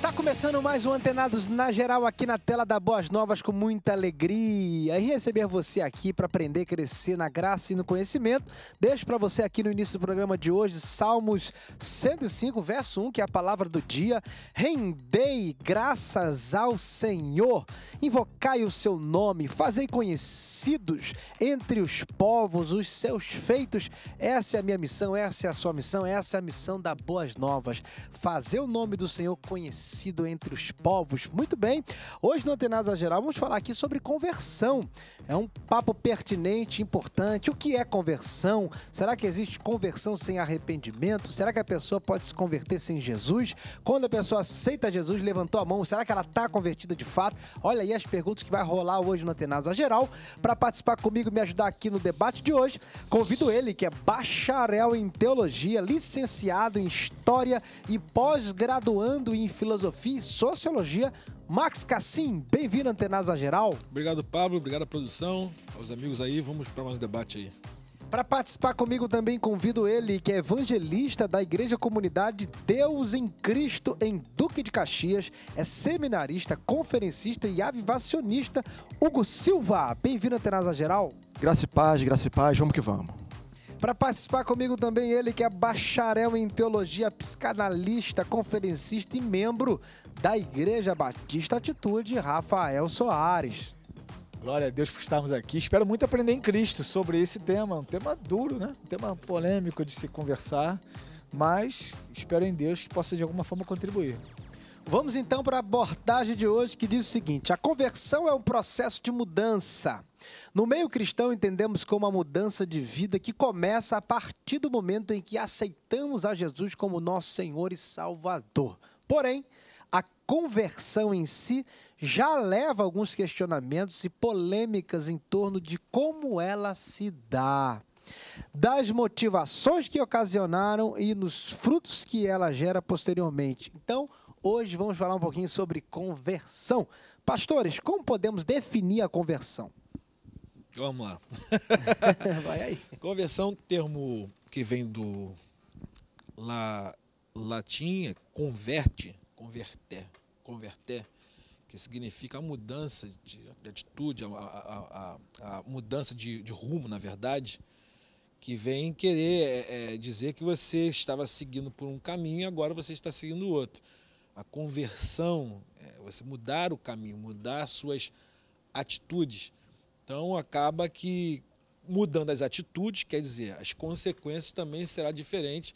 Está começando mais um Antenados na Geral aqui na tela da Boas Novas com muita alegria. E receber você aqui para aprender, crescer na graça e no conhecimento. Deixo para você aqui no início do programa de hoje, Salmos 105, verso 1, que é a palavra do dia. Rendei graças ao Senhor, invocai o seu nome, fazei conhecidos entre os povos os seus feitos. Essa é a minha missão, essa é a sua missão, essa é a missão da Boas Novas. Fazer o nome do Senhor conhecido conhecido entre os povos. Muito bem, hoje no Antenados Geral vamos falar aqui sobre conversão. É um papo pertinente, importante. O que é conversão? Será que existe conversão sem arrependimento? Será que a pessoa pode se converter sem Jesus? Quando a pessoa aceita Jesus, levantou a mão, será que ela está convertida de fato? Olha aí as perguntas que vai rolar hoje no Antenados Geral. Para participar comigo, me ajudar aqui no debate de hoje, convido ele, que é bacharel em teologia, licenciado em história e pós-graduando em filosofia Filosofia e Sociologia. Max Cassim, bem-vindo à Antenasa Geral. Obrigado, Pablo. Obrigado à produção, aos amigos aí. Vamos para mais debate aí. Para participar comigo também convido ele, que é evangelista da Igreja Comunidade Deus em Cristo em Duque de Caxias, é seminarista, conferencista e avivacionista, Hugo Silva. Bem-vindo à Tenasa Geral. Graça e paz, graça e paz, vamos que vamos. Para participar comigo também, ele que é bacharel em teologia, psicanalista, conferencista e membro da Igreja Batista Atitude, Rafael Soares. Glória a Deus por estarmos aqui. Espero muito aprender em Cristo sobre esse tema. Um tema duro, né? Um tema polêmico de se conversar. Mas espero em Deus que possa de alguma forma contribuir. Vamos então para a abordagem de hoje que diz o seguinte: a conversão é um processo de mudança. No meio cristão, entendemos como uma mudança de vida que começa a partir do momento em que aceitamos a Jesus como nosso Senhor e Salvador. Porém, a conversão em si já leva alguns questionamentos e polêmicas em torno de como ela se dá das motivações que ocasionaram e nos frutos que ela gera posteriormente. Então, Hoje vamos falar um pouquinho sobre conversão. Pastores, como podemos definir a conversão? Vamos lá. Vai aí. Conversão, é termo que vem do la, latim, é converte, converter, converter, que significa a mudança de, de atitude, a, a, a, a mudança de, de, rumo, na verdade, que vem querer é, é, dizer que você estava seguindo por um caminho e agora você está seguindo outro. A conversão, é você mudar o caminho, mudar suas atitudes. Então acaba que mudando as atitudes, quer dizer, as consequências também será diferente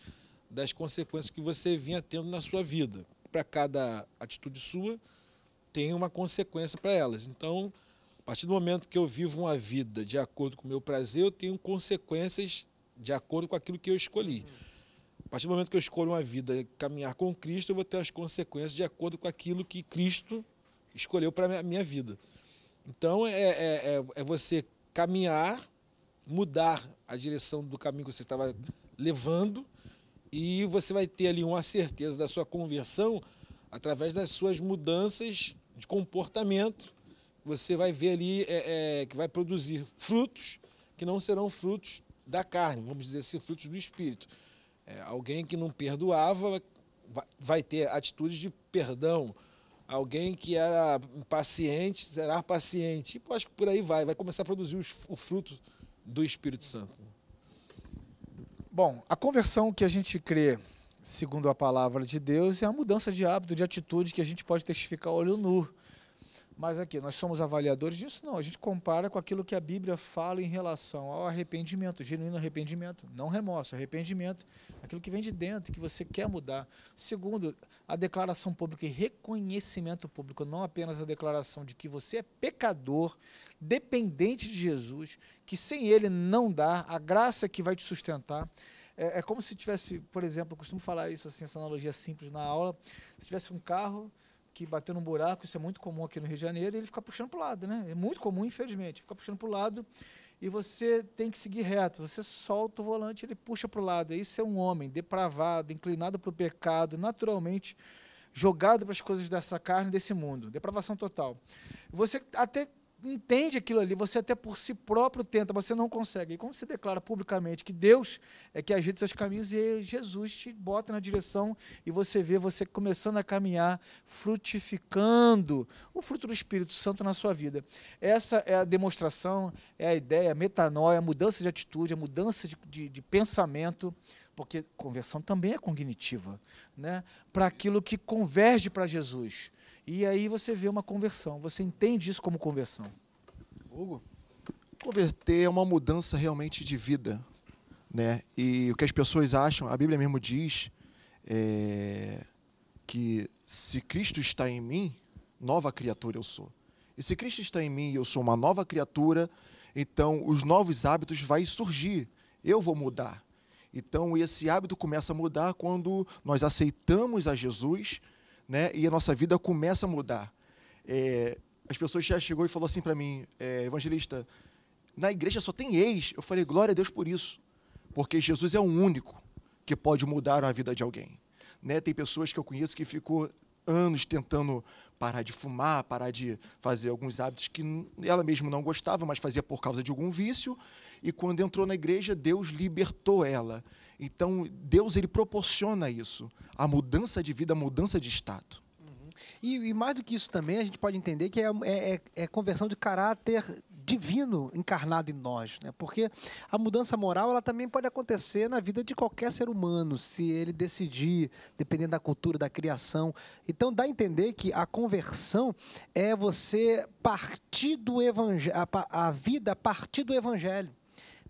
das consequências que você vinha tendo na sua vida. Para cada atitude sua, tem uma consequência para elas. Então, a partir do momento que eu vivo uma vida de acordo com o meu prazer, eu tenho consequências de acordo com aquilo que eu escolhi. Uhum partir do momento que eu escolho uma vida caminhar com Cristo, eu vou ter as consequências de acordo com aquilo que Cristo escolheu para a minha vida. Então, é, é, é, é, você caminhar, mudar a direção do caminho que você estava levando e você vai ter ali uma certeza da sua conversão através das suas mudanças de comportamento. Você vai ver ali é, é que vai produzir frutos que não serão frutos da carne, vamos dizer assim, frutos do Espírito. É, alguém que não perdoava vai ter atitudes de perdão. Alguém que era impaciente será paciente. E acho que por aí vai, vai começar a produzir o fruto do Espírito Santo. Bom, a conversão que a gente crê, segundo a palavra de Deus, é a mudança de hábito, de atitude que a gente pode testificar olho nu. Mas aqui, nós somos avaliadores disso? Não, a gente compara com aquilo que a Bíblia fala em relação ao arrependimento, genuíno arrependimento, não remorso, arrependimento, aquilo que vem de dentro, que você quer mudar. Segundo, a declaração pública e reconhecimento público, não apenas a declaração de que você é pecador, dependente de Jesus, que sem Ele não dá, a graça que vai te sustentar. É, é como se tivesse, por exemplo, eu costumo falar isso assim, essa analogia simples na aula, se tivesse um carro que bateu num buraco, isso é muito comum aqui no Rio de Janeiro, ele fica puxando para o lado, né? É muito comum, infelizmente, fica puxando para o lado e você tem que seguir reto. Você solta o volante, ele puxa para o lado. Isso é um homem depravado, inclinado para o pecado, naturalmente jogado para as coisas dessa carne, desse mundo. Depravação total. Você até entende aquilo ali, você até por si próprio tenta, você não consegue. E quando você declara publicamente que Deus é que agita seus caminhos e Jesus te bota na direção e você vê você começando a caminhar, frutificando o fruto do Espírito Santo na sua vida. Essa é a demonstração, é a ideia, a metanoia, a mudança de atitude, a mudança de, de, de pensamento porque conversão também é cognitiva, né? para aquilo que converge para Jesus. E aí você vê uma conversão. Você entende isso como conversão? Hugo, converter é uma mudança realmente de vida. Né? E o que as pessoas acham, a Bíblia mesmo diz é, que se Cristo está em mim, nova criatura eu sou. E se Cristo está em mim e eu sou uma nova criatura, então os novos hábitos vão surgir. Eu vou mudar. Então esse hábito começa a mudar quando nós aceitamos a Jesus né? E a nossa vida começa a mudar. É, as pessoas já chegou e falou assim para mim, é, evangelista, na igreja só tem ex. Eu falei, glória a Deus por isso, porque Jesus é o único que pode mudar a vida de alguém. Né? Tem pessoas que eu conheço que ficou anos tentando parar de fumar, parar de fazer alguns hábitos que ela mesma não gostava, mas fazia por causa de algum vício. E quando entrou na igreja, Deus libertou ela. Então, Deus ele proporciona isso, a mudança de vida, a mudança de estado. Uhum. E, e, mais do que isso também, a gente pode entender que é, é, é, é conversão de caráter divino encarnado em nós, né? Porque a mudança moral ela também pode acontecer na vida de qualquer ser humano, se ele decidir, dependendo da cultura, da criação. Então dá a entender que a conversão é você partir do evangelho, a, a vida a partir do evangelho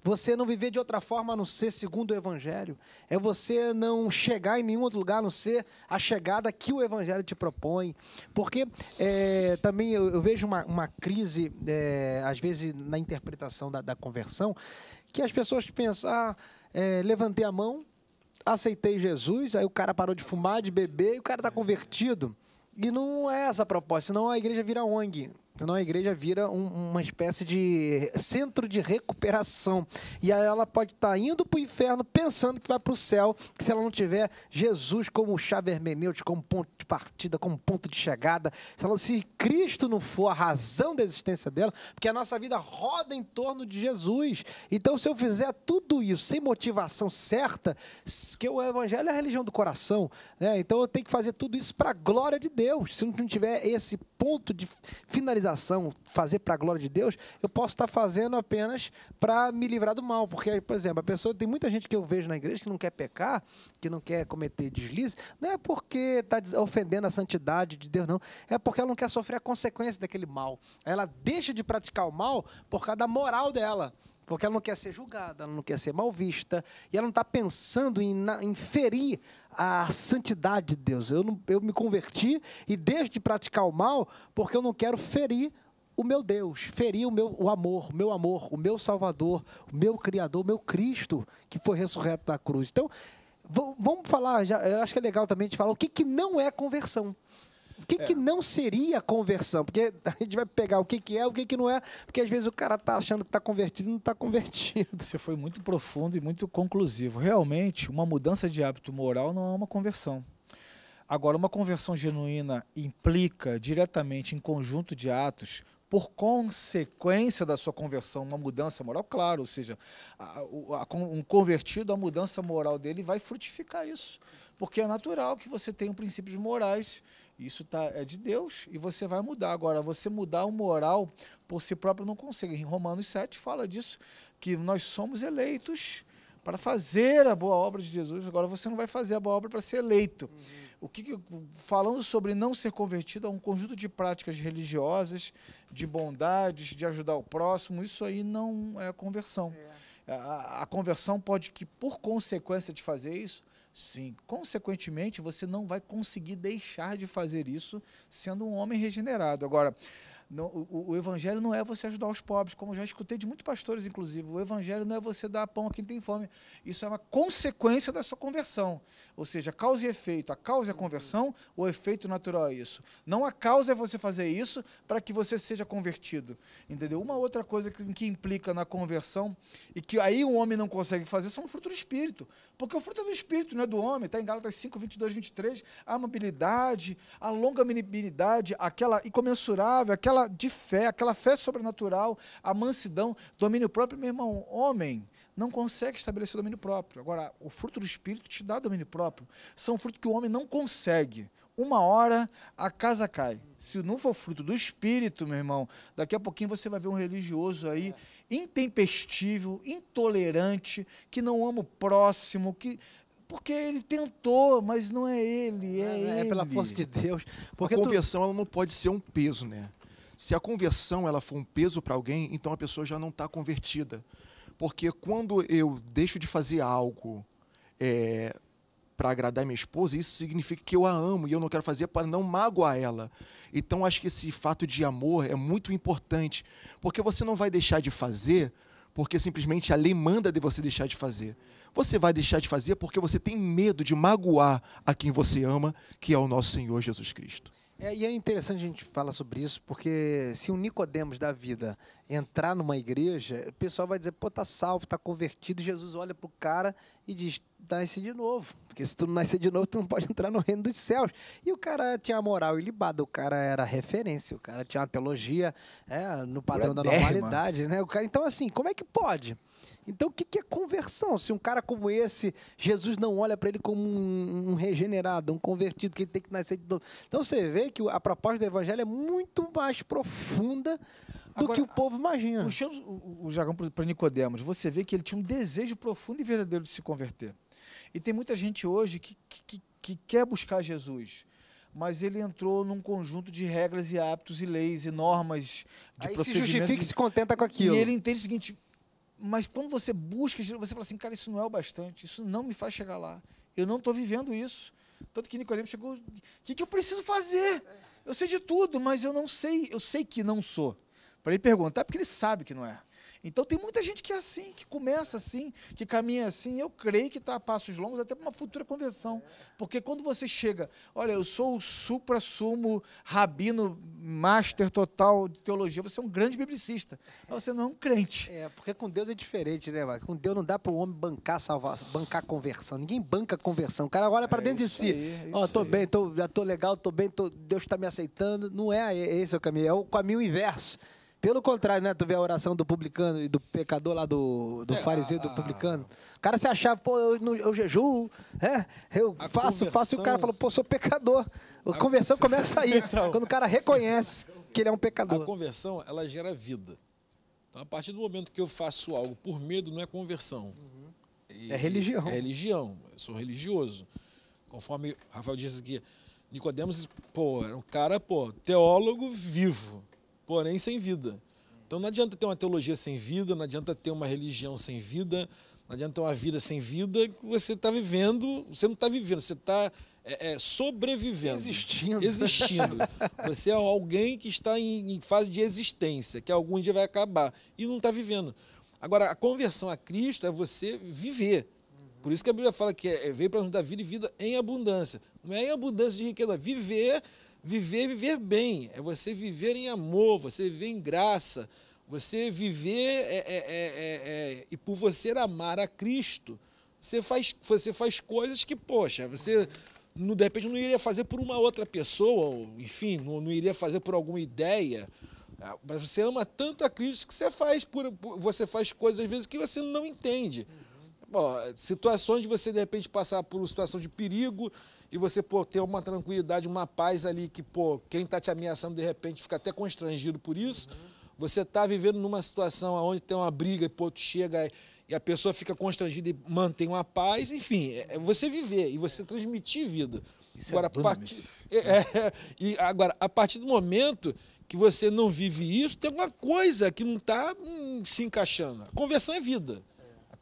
você não viver de outra forma a não ser segundo o Evangelho, é você não chegar em nenhum outro lugar a não ser a chegada que o Evangelho te propõe. Porque é, também eu, eu, vejo uma, uma crise, é, às vezes, na interpretação da, da, conversão, que as pessoas pensam, ah, é, levantei a mão, aceitei Jesus, aí o cara parou de fumar, de beber, e o cara está convertido. E não é essa a proposta, senão a igreja vira ONG. Senão a igreja vira um, uma espécie de centro de recuperação. E aí ela pode estar tá indo para o inferno pensando que vai para o céu, que se ela não tiver Jesus como chave hermenêutica, como ponto de partida, como ponto de chegada, se, ela, se Cristo não for a razão da existência dela, porque a nossa vida roda em torno de Jesus. Então, se eu fizer tudo isso sem motivação certa, que o evangelho é a religião do coração, né? então eu tenho que fazer tudo isso para a glória de Deus. Se não tiver esse ponto de finalização, fazer para a glória de Deus, eu posso estar fazendo apenas para me livrar do mal. Porque, por exemplo, a pessoa, tem muita gente que eu vejo na igreja que não quer pecar, que não quer cometer deslize, não é porque está ofendendo a santidade de Deus, não. É porque ela não quer sofrer a consequência daquele mal. Ela deixa de praticar o mal por causa da moral dela. Porque ela não quer ser julgada, ela não quer ser mal vista, e ela não está pensando em, em, ferir a santidade de Deus. Eu, não, eu me converti e deixo de praticar o mal porque eu não quero ferir o meu Deus, ferir o meu o amor, o meu amor, o meu Salvador, o meu Criador, o meu Cristo que foi ressurreto da cruz. Então, vamos falar, já, eu acho que é legal também a gente falar o que, que não é conversão. O que, é. que não seria conversão? Porque a gente vai pegar o que, que é, o que, que não é, porque às vezes o cara está achando que está convertido e não está convertido. Você foi muito profundo e muito conclusivo. Realmente, uma mudança de hábito moral não é uma conversão. Agora, uma conversão genuína implica diretamente em conjunto de atos por consequência da sua conversão, uma mudança moral, claro, ou seja, a, a, um convertido, a mudança moral dele vai frutificar isso. Porque é natural que você tenha princípios morais isso tá, é de Deus e você vai mudar. Agora, você mudar o moral por si próprio não consegue. Em Romanos 7 fala disso, que nós somos eleitos para fazer a boa obra de Jesus. Agora você não vai fazer a boa obra para ser eleito. Uhum. O que, que, falando sobre não ser convertido a um conjunto de práticas religiosas, de bondades, de ajudar o próximo, isso aí não é conversão. É. A, a, conversão pode que por consequência de fazer isso, Sim, consequentemente, você não vai conseguir deixar de fazer isso sendo um homem regenerado. Agora, o, o, evangelho não é você ajudar os pobres, como já escutei de muitos pastores, inclusive. O evangelho não é você dar pão a quem tem fome. Isso é uma consequência da sua conversão. Ou seja, causa e efeito. A causa é a conversão, o efeito natural é isso. Não a causa é você fazer isso para que você seja convertido. Entendeu? Uma outra coisa que, que implica na conversão e que aí o homem não consegue fazer são o fruto do Espírito. Porque o fruto é do Espírito, não é do homem. Está em Gálatas 5, 22, 23. A amabilidade, a longa amenidade, aquela incomensurável, aquela de fé, aquela fé sobrenatural, a mansidão, domínio próprio. Meu irmão, homem não consegue estabelecer domínio próprio. Agora, o fruto do Espírito te dá domínio próprio. São frutos que o homem não consegue. Uma hora a casa cai. Se não for fruto do Espírito, meu irmão, daqui a pouquinho você vai ver um religioso aí é. intempestível, intolerante, que não ama o próximo, que porque ele tentou, mas não é ele, é, é, é ele. É pela força de Deus. Porque a conversão tu... ela não pode ser um peso, né? Se a conversão ela for um peso para alguém, então a pessoa já não está convertida. Porque quando eu deixo de fazer algo é, para agradar minha esposa, isso significa que eu a amo e eu não quero fazer para não magoar ela. Então acho que esse fato de amor é muito importante, porque você não vai deixar de fazer porque simplesmente a lei manda de você deixar de fazer. Você vai deixar de fazer porque você tem medo de magoar a quem você ama, que é o nosso Senhor Jesus Cristo. É, e é interessante a gente falar sobre isso, porque se um Nicodemos da vida entrar numa igreja, o pessoal vai dizer, pô, tá salvo, tá convertido, Jesus olha pro cara e diz, nasce de novo. Porque se tu não nascer de novo, tu não pode entrar no reino dos céus. E o cara tinha moral ilibada, o cara era referência, o cara tinha uma teologia é, no padrão Pura da derma. normalidade, né? O cara, então, assim, como é que pode? Então, o que é conversão? Se um cara como esse, Jesus não olha para ele como um, regenerado, um convertido, que ele tem que nascer de novo. Então, você vê que a proposta do evangelho é muito mais profunda do Agora, que o povo imagina. Puxando o, jargão para Nicodemos, você vê que ele tinha um desejo profundo e verdadeiro de se converter. E tem muita gente hoje que, que, que quer buscar Jesus, mas ele entrou num conjunto de regras e hábitos e leis e normas de Aí se justifica e se contenta com aquilo. E ele entende o seguinte, mas quando você busca, você fala assim, cara, isso não é o bastante, isso não me faz chegar lá. Eu não estou vivendo isso. Tanto que Nicodemo chegou, o que, que eu preciso fazer? Eu sei de tudo, mas eu não sei, eu sei que não sou. Para ele perguntar, é porque ele sabe que não é. Então tem muita gente que é assim, que começa assim, que caminha assim. Eu creio que está a passos longos até para uma futura conversão. Porque quando você chega, olha, eu sou o supra-sumo rabino master total de teologia, você é um grande biblicista. Mas você não é um crente. É, porque com Deus é diferente, né, Marcos? Com Deus não dá para o homem bancar salvação, bancar conversão. Ninguém banca conversão. O cara olha para é dentro de si. É Ó, oh, tô aí. bem, tô, já tô legal, tô bem, tô, Deus está me aceitando. Não é, é esse o caminho, é o caminho inverso. Pelo contrário, né? Tu vê a oração do publicano e do pecador lá do, do é, fariseu do publicano. O cara se achava, pô, eu, eu jejuo, é, eu faço, faço, e o cara falou, pô, sou pecador. A conversão começa aí, então, quando o cara reconhece que ele é um pecador. A conversão, ela gera vida. Então, a partir do momento que eu faço algo por medo, não é conversão. Uhum. E, é religião. É religião. Eu sou religioso. Conforme Rafael disse aqui, Nicodemos, pô, era um cara, pô, teólogo vivo porém sem vida. Então não adianta ter uma teologia sem vida, não adianta ter uma religião sem vida, não adianta ter uma vida sem vida, você está vivendo, você não está vivendo, você está é, é, sobrevivendo. Existindo. Existindo. Você é alguém que está em, em, fase de existência, que algum dia vai acabar, e não está vivendo. Agora, a conversão a Cristo é você viver. Por isso que a Bíblia fala que é, é veio para nos dar vida e vida em abundância. Não é em abundância de riqueza, viver Viver é viver bem, é você viver em amor, você viver em graça, você viver é é, é, é, e por você amar a Cristo, você faz, você faz coisas que, poxa, você no, de repente não iria fazer por uma outra pessoa, ou, enfim, não, não iria fazer por alguma ideia. Ah, mas você ama tanto a Cristo que você faz, por, você faz coisas às vezes que você não entende situações de você, de repente, passar por uma situação de perigo e você pô, ter uma tranquilidade, uma paz ali que, pô, quem está te ameaçando, de repente, fica até constrangido por isso. Uhum. Você está vivendo numa situação onde tem uma briga e, pô, tu chega e a pessoa fica constrangida e mantém uma paz. Enfim, é, é você viver e você transmitir vida. Isso é agora, é a partir... É, e agora, a partir do momento que você não vive isso, tem alguma coisa que não está hum, se encaixando. Conversão é vida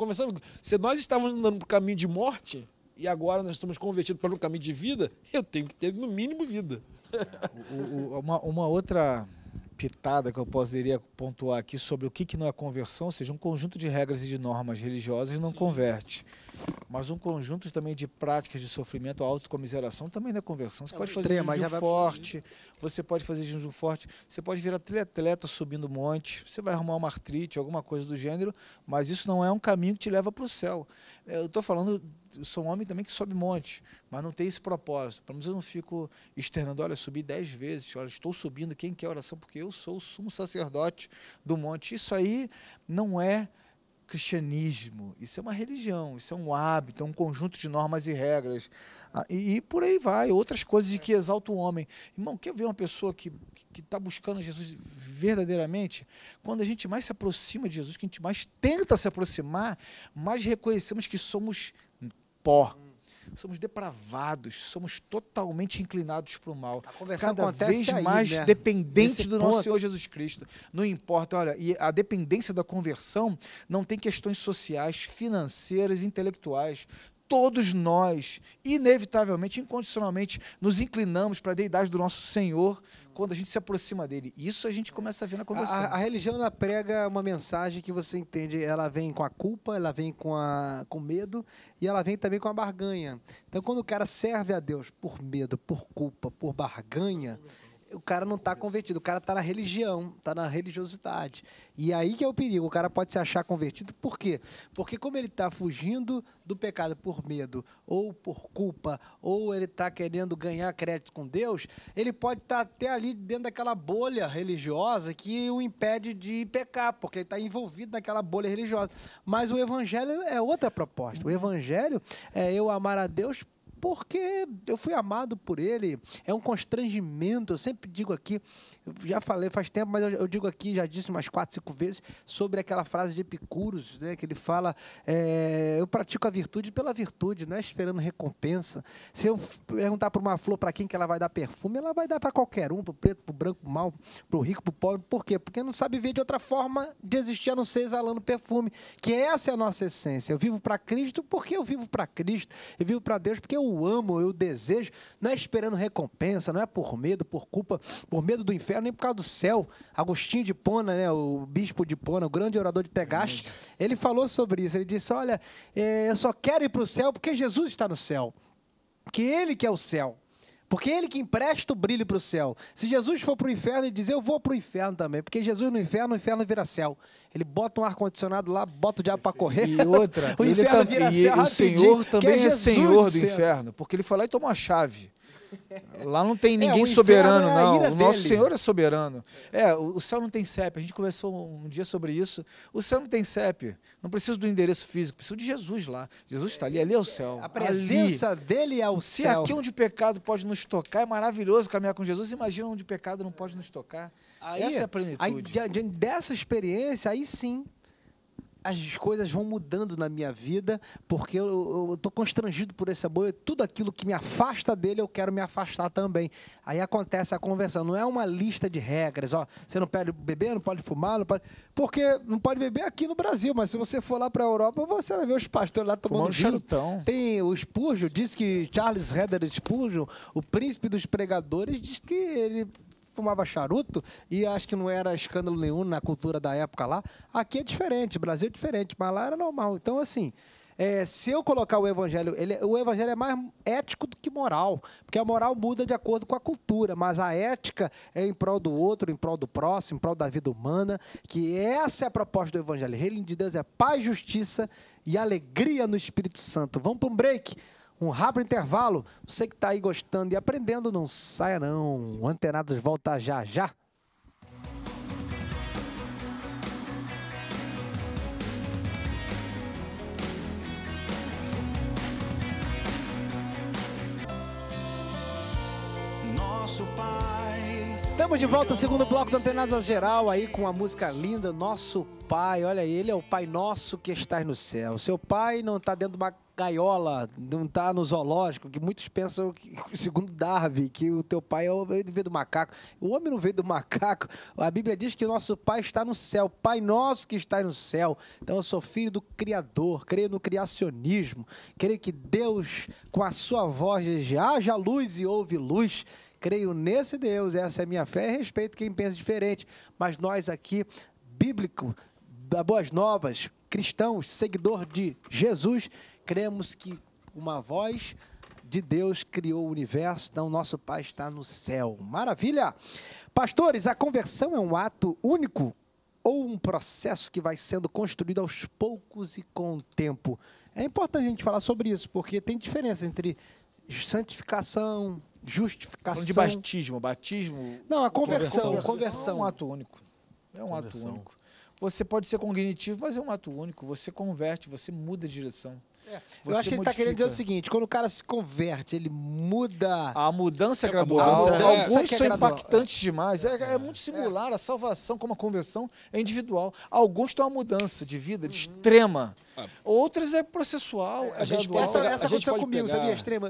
conversando, se nós estávamos andando para o caminho de morte e agora nós estamos convertidos para o caminho de vida, eu tenho que ter no mínimo vida. O, o, uma, uma, outra pitada que eu poderia pontuar aqui sobre o que, que não é conversão, ou seja, um conjunto de regras e de normas religiosas não Sim. converte mas um conjunto também de práticas de sofrimento, autocomiseração, também não é conversão. Você é pode fazer extrema, forte, você pode fazer jiu forte, você pode virar triatleta subindo um monte, você vai arrumar uma artrite, alguma coisa do gênero, mas isso não é um caminho que te leva para o céu. É, eu estou falando, eu sou um homem também que sobe monte, mas não tem esse propósito. Pelo menos eu não fico externando, olha, subi dez vezes, olha, estou subindo, quem quer oração? Porque eu sou o sumo sacerdote do monte. Isso aí não é cristianismo, isso é uma religião, isso é um hábito, é um conjunto de normas e regras. Ah, e, e por aí vai, outras coisas de que exalta o homem. Irmão, quer ver uma pessoa que está buscando Jesus verdadeiramente? Quando a gente mais se aproxima de Jesus, que a gente mais tenta se aproximar, mais reconhecemos que somos pó, somos depravados, somos totalmente inclinados para o mal. Cada vez aí, mais né? dependentes do ponto. nosso Senhor Jesus Cristo. Não importa, olha, e a dependência da conversão não tem questões sociais, financeiras, intelectuais todos nós, inevitavelmente, incondicionalmente, nos inclinamos para a deidade do nosso Senhor quando a gente se aproxima dele. Isso a gente começa a ver na conversão. A, a, religião ela prega uma mensagem que você entende, ela vem com a culpa, ela vem com a com medo e ela vem também com a barganha. Então, quando o cara serve a Deus por medo, por culpa, por barganha, o cara não está convertido, o cara está na religião, está na religiosidade. E aí que é o perigo, o cara pode se achar convertido, por quê? Porque como ele está fugindo do pecado por medo, ou por culpa, ou ele está querendo ganhar crédito com Deus, ele pode estar tá até ali dentro daquela bolha religiosa que o impede de pecar, porque ele está envolvido naquela bolha religiosa. Mas o evangelho é outra proposta. O uhum. evangelho é eu amar a Deus porque eu fui amado por ele. É um constrangimento. Eu sempre digo aqui, já falei faz tempo, mas eu, digo aqui, já disse umas quatro, cinco vezes, sobre aquela frase de Epicuros, né, que ele fala: é, Eu pratico a virtude pela virtude, não é esperando recompensa. Se eu perguntar para uma flor para quem que ela vai dar perfume, ela vai dar para qualquer um, para o preto, para o branco, para o mal, para o rico, para o pobre. Por quê? Porque não sabe ver de outra forma de existir a não ser exalando perfume. Que essa é a nossa essência. Eu vivo para Cristo porque eu vivo para Cristo. Eu vivo para Deus porque eu amo, eu desejo, não é esperando recompensa, não é por medo, por culpa, por medo do inferno, nem por causa do céu. Agostinho de Pona, né, o bispo de Pona, o grande orador de Tegaste, ele falou sobre isso. Ele disse: Olha, eh, eu só quero ir para o céu porque Jesus está no céu, que Ele que é o céu. Porque ele que empresta o brilho para o céu. Se Jesus for para o inferno e dizer, eu vou para o inferno também. Porque Jesus no inferno, o inferno vira céu. Ele bota um ar-condicionado lá, bota o diabo para correr. E outra, o inferno tá, vira e, céu. E o Senhor é também é, é Senhor do, do inferno. Porque ele foi lá e tomou a chave. Lá não tem é, ninguém é, soberano, não. o nosso dele. Senhor é soberano. É, o, céu não tem CEP. A gente conversou um dia sobre isso. O céu não tem CEP. Não precisa do endereço físico, precisa de Jesus lá. Jesus está ali, ali é o céu. A presença ali. dele é o Se céu. Se aqui onde o pecado pode nos tocar, é maravilhoso caminhar com Jesus. Imagina onde o pecado não pode nos tocar. Aí, Essa é a plenitude. Aí, diante dessa experiência, aí sim as coisas vão mudando na minha vida, porque eu estou constrangido por esse amor, tudo aquilo que me afasta dele, eu quero me afastar também. Aí acontece a conversão, não é uma lista de regras, ó, você não pode beber, não pode fumar, não pode... Porque não pode beber aqui no Brasil, mas se você for lá para a Europa, você vai ver os pastores lá tomando Fumando charutão. Tem o Spurgeon, diz que Charles Redder Spurgeon, o príncipe dos pregadores, diz que ele fumava charuto e acho que não era escândalo nenhum na cultura da época lá. Aqui é diferente, Brasil é diferente, mas lá era normal. Então, assim, é, se eu colocar o evangelho, ele, o evangelho é mais ético do que moral, porque a moral muda de acordo com a cultura, mas a ética é em prol do outro, em prol do próximo, em prol da vida humana, que essa é a proposta do evangelho. O reino de Deus é paz, justiça e alegria no Espírito Santo. Vamos para um break um rápido intervalo. Você que está aí gostando e aprendendo, não saia não. O Antenados volta já já. Nosso Pai. Estamos de volta, ao segundo bloco do antenados Geral, aí com a música linda, Nosso Pai. Olha, ele é o Pai Nosso que está no céu. Seu pai não está dentro de uma gaiola, não tá no zoológico, que muitos pensam que, segundo Darwin, que o teu pai é o, veio do macaco. O homem não veio do macaco. A Bíblia diz que nosso pai está no céu, Pai nosso que está no céu. Então eu sou filho do Criador, creio no criacionismo, creio que Deus, com a sua voz, diz: haja luz e houve luz creio nesse Deus, essa é a minha fé e respeito quem pensa diferente. Mas nós aqui, bíblico, da Boas Novas, cristãos, seguidor de Jesus, cremos que uma voz de Deus criou o universo, então nosso Pai está no céu. Maravilha! Pastores, a conversão é um ato único ou um processo que vai sendo construído aos poucos e com o tempo? É importante a gente falar sobre isso, porque tem diferença entre santificação, justificação. De batismo, batismo. Não, a conversão. Conversão, conversão. É um ato único. É um conversão. ato único. Você pode ser cognitivo, mas é um ato único. Você converte, você muda de direção. É. Eu acho que ele está querendo dizer o seguinte: quando o cara se converte, ele muda. A mudança é gradual. Mudança. É- alguns é. são impactantes é. demais. É, é, muito singular. A salvação, como a conversão, é individual. Alguns têm uma mudança de vida de uhum. extrema. Ah. Outras é processual. a gente gradual. Essa, essa aconteceu comigo, pegar... sabia? Extrema.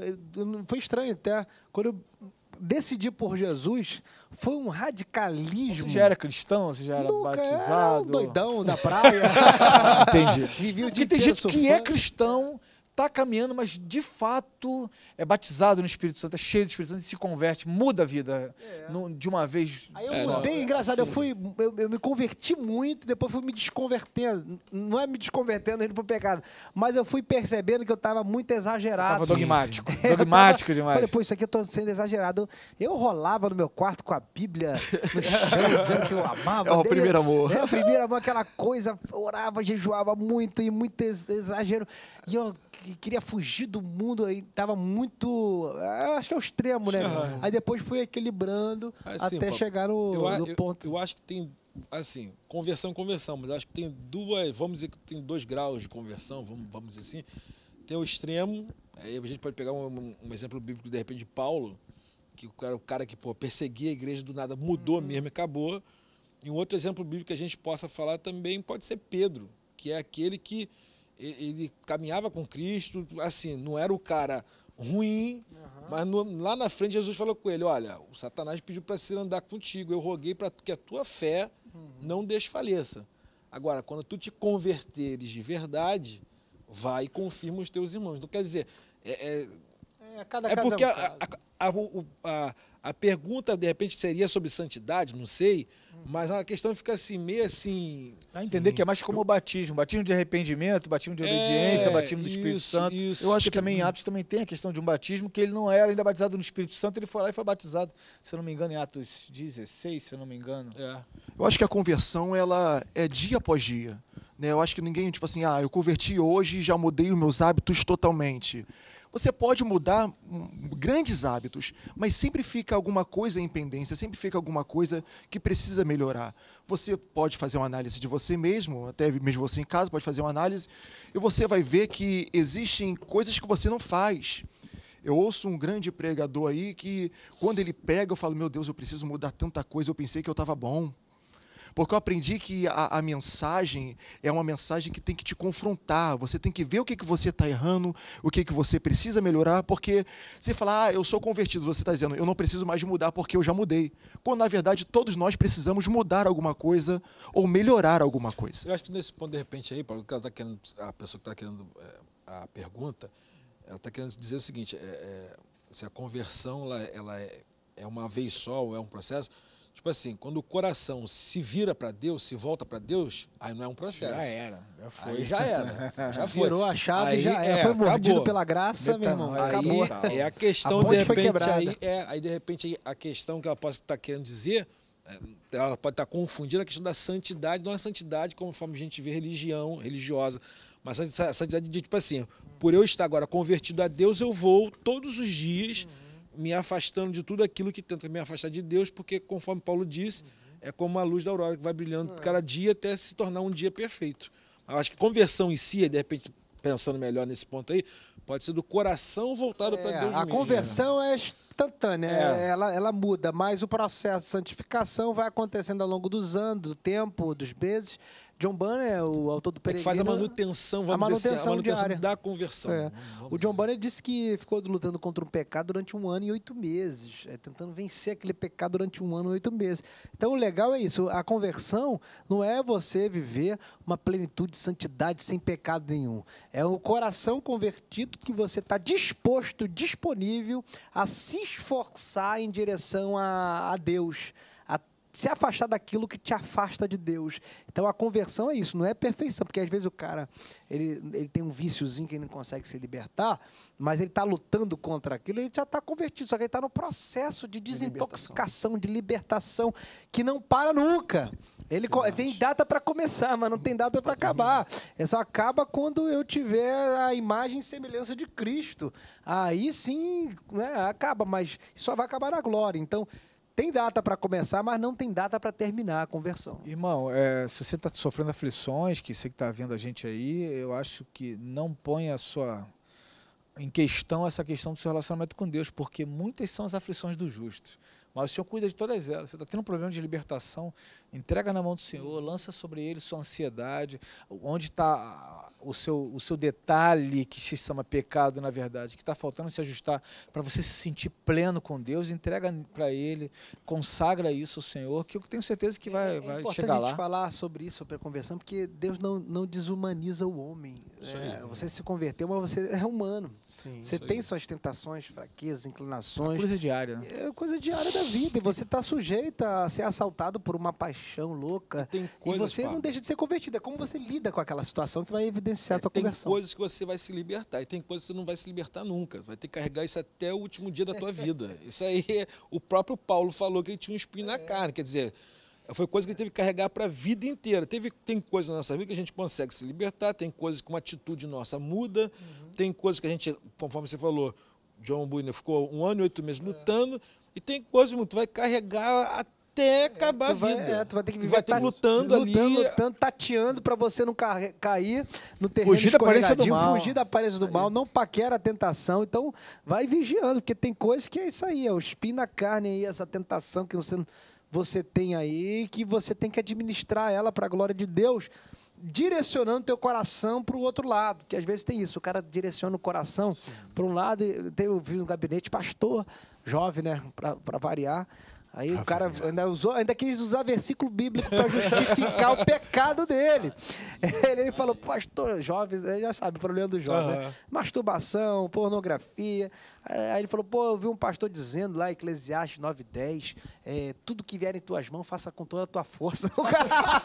Foi estranho até. Quando eu decidir por hum. Jesus foi um radicalismo. Você já era cristão? Você já era Nunca batizado? Era um doidão da praia. Entendi. Porque tem gente que é cristão está caminhando, mas de fato é batizado no Espírito Santo, é cheio do Espírito Santo, e se converte, muda a vida é. no, de uma vez. Aí eu mudei, é. engraçado, assim. eu fui, eu, eu, me converti muito, depois fui me desconvertendo, não é me desconvertendo é indo o pecado, mas eu fui percebendo que eu estava muito exagerado. Estava dogmático, é, dogmático demais. Falei, pô, isso aqui eu estou sendo exagerado. Eu rolava no meu quarto com a Bíblia no chão, dizendo que eu amava. É o dele, primeiro amor. É o primeiro amor, aquela coisa, orava, jejuava muito e muito exagero. E eu que queria fugir do mundo, aí tava muito. Acho que é o extremo, né? Aí depois foi equilibrando assim, até chegar no, eu, no ponto. Eu, eu, acho que tem, assim, conversão, conversão, mas acho que tem duas, vamos dizer que tem dois graus de conversão, vamos, vamos dizer assim. Tem o extremo, aí a gente pode pegar um, um exemplo bíblico, de repente, de Paulo, que era o cara que pô, perseguia a igreja do nada, mudou uhum. mesmo e acabou. E um outro exemplo bíblico que a gente possa falar também pode ser Pedro, que é aquele que ele caminhava com Cristo, assim, não era o cara ruim, uhum. mas no, lá na frente Jesus falou com ele, olha, o Satanás pediu para se andar contigo, eu roguei para que a tua fé uhum. não desfaleça. Agora, quando tu te converteres de verdade, vai e confirma os teus irmãos. Então, quer dizer, é, é, é, é porque um a, a, a, a pergunta, de repente, seria sobre santidade, não sei, mas a questão fica assim, meio assim. Dá a assim, entender Sim. que é mais como o batismo. Batismo de arrependimento, batismo de é, obediência, é, batismo do Espírito Santo. Isso. Eu acho que também em Atos também tem a questão de um batismo, que ele não era ainda batizado no Espírito Santo, ele foi lá e foi batizado, se eu não me engano, em Atos 16, se eu não me engano. É. Eu acho que a conversão, ela é dia após dia. Né? Eu acho que ninguém, tipo assim, ah, eu converti hoje e já mudei os meus hábitos totalmente. Você pode mudar hum, grandes hábitos, mas sempre fica alguma coisa em pendência, sempre fica alguma coisa que precisa melhorar. Você pode fazer uma análise de você mesmo, até mesmo você em casa pode fazer uma análise, e você vai ver que existem coisas que você não faz. Eu ouço um grande pregador aí que, quando ele prega, eu falo: Meu Deus, eu preciso mudar tanta coisa, eu pensei que eu estava bom. Porque eu aprendi que a, a, mensagem é uma mensagem que tem que te confrontar. Você tem que ver o que, que você está errando, o que, que você precisa melhorar, porque você falar, ah, eu sou convertido, você está dizendo, eu não preciso mais mudar porque eu já mudei. Quando, na verdade, todos nós precisamos mudar alguma coisa ou melhorar alguma coisa. Eu acho que nesse ponto, de repente, aí, Paulo, tá querendo, a pessoa que está querendo é, a pergunta, ela está querendo dizer o seguinte, é, é, se a conversão ela, ela é, é uma vez só ou é um processo Tipo assim, quando o coração se vira para Deus, se volta para Deus, aí não é um processo. Já era, já foi. Aí já era, já foi. Virou a chave, aí, já era. É, foi mordido acabou. pela graça, meu irmão. Aí acabou. É, é a questão, a de repente, aí, é, aí de repente a questão que ela possa estar tá querendo dizer, é, ela pode estar tá confundindo a questão da santidade, não é santidade como a gente vê religião, religiosa, mas a santidade de tipo assim, por eu estar agora convertido a Deus, eu vou todos os dias... Hum me afastando de tudo aquilo que tenta me afastar de Deus, porque conforme Paulo disse, uhum. é como a luz da aurora que vai brilhando uhum. cada dia até se tornar um dia perfeito. Eu acho que conversão em si, de repente pensando melhor nesse ponto aí, pode ser do coração voltado é, para Deus. A mesmo. conversão é instantânea, é. é. Ela, ela muda, mas o processo de santificação vai acontecendo ao longo dos anos, do tempo, dos meses, John Bunyan é o autor do Peregrino. É que faz a manutenção, vamos a manutenção dizer assim, a manutenção diária. da conversão. É. O John assim. Bunyan disse que ficou lutando contra um pecado durante um ano e oito meses, é, tentando vencer aquele pecado durante um ano e oito meses. Então, o legal é isso. A conversão não é você viver uma plenitude de santidade sem pecado nenhum. É o coração convertido que você está disposto, disponível a se esforçar em direção a, a Deus se afastar daquilo que te afasta de Deus. Então a conversão é isso, não é perfeição, porque às vezes o cara ele, ele tem um víciozinho que ele não consegue se libertar, mas ele está lutando contra aquilo, ele já está convertido, só que ele está no processo de desintoxicação, de libertação, de libertação que não para nunca. Ele tem data para começar, mas não tem data para acabar. É só acaba quando eu tiver a imagem e semelhança de Cristo. Aí sim, né, acaba, mas só vai acabar na glória. Então, tem data para começar, mas não tem data para terminar a conversão. Irmão, é, se você está sofrendo aflições, que você que está vendo a gente aí, eu acho que não ponha a sua em questão essa questão do seu relacionamento com Deus, porque muitas são as aflições do justo. Mas o Senhor cuida de todas elas. Você está tendo um problema de libertação, Entrega na mão do Senhor, lança sobre ele sua ansiedade, onde está o seu, o seu detalhe que se chama pecado, na verdade, que está faltando se ajustar para você se sentir pleno com Deus, entrega para ele, consagra isso ao Senhor, que eu tenho certeza que vai, é, é vai chegar lá. É importante falar sobre isso, sobre a conversão, porque Deus não, não desumaniza o homem. É, você se converteu, mas você é humano. Sim, você tem aí. suas tentações, fraquezas, é inclinações. É coisa diária. Né? É coisa diária da vida. E você está sujeito a ser assaltado por uma paixão paixão louca. E tem coisas, e você não deixa de ser convertido. É como você lida com aquela situação que vai evidenciar é, a tua tem conversão. Tem coisas que você vai se libertar e tem coisas que você não vai se libertar nunca. Vai ter que carregar isso até o último dia da tua vida. Isso aí, o próprio Paulo falou que ele tinha um espinho é. na carne. Quer dizer, foi coisa que ele teve que carregar para a vida inteira. Teve, tem coisa na nossa vida que a gente consegue se libertar, tem coisas que uma atitude nossa muda, uhum. tem coisas que a gente, conforme você falou, John Buina ficou um ano e oito meses é. lutando, e tem coisas que tu vai carregar até acabar tu a vida. É, tu vai ter que viver vai ter tá, lutando, lutando, ali. lutando, tateando para você não cair no terreno Fugir da aparência do mal. Fugir da aparência do mal, não paquera a tentação. Então, vai vigiando, porque tem coisa que é isso aí, é o espinho na carne aí, essa tentação que você, você tem aí, que você tem que administrar ela para a glória de Deus. Direcionando teu coração para o outro lado, que às vezes tem isso, o cara direciona o coração para um lado. Eu vi no gabinete pastor, jovem, né, para variar, Aí o cara ainda, usou, ainda quis usar versículo bíblico para justificar o pecado dele. Ele, ele falou, pastor, jovens, já sabe o problema do jovem, uhum. né? Masturbação, pornografia. Aí ele falou, pô, eu vi um pastor dizendo lá, Eclesiastes 9, 10, é, tudo que vier em tuas mãos, faça com toda a tua força.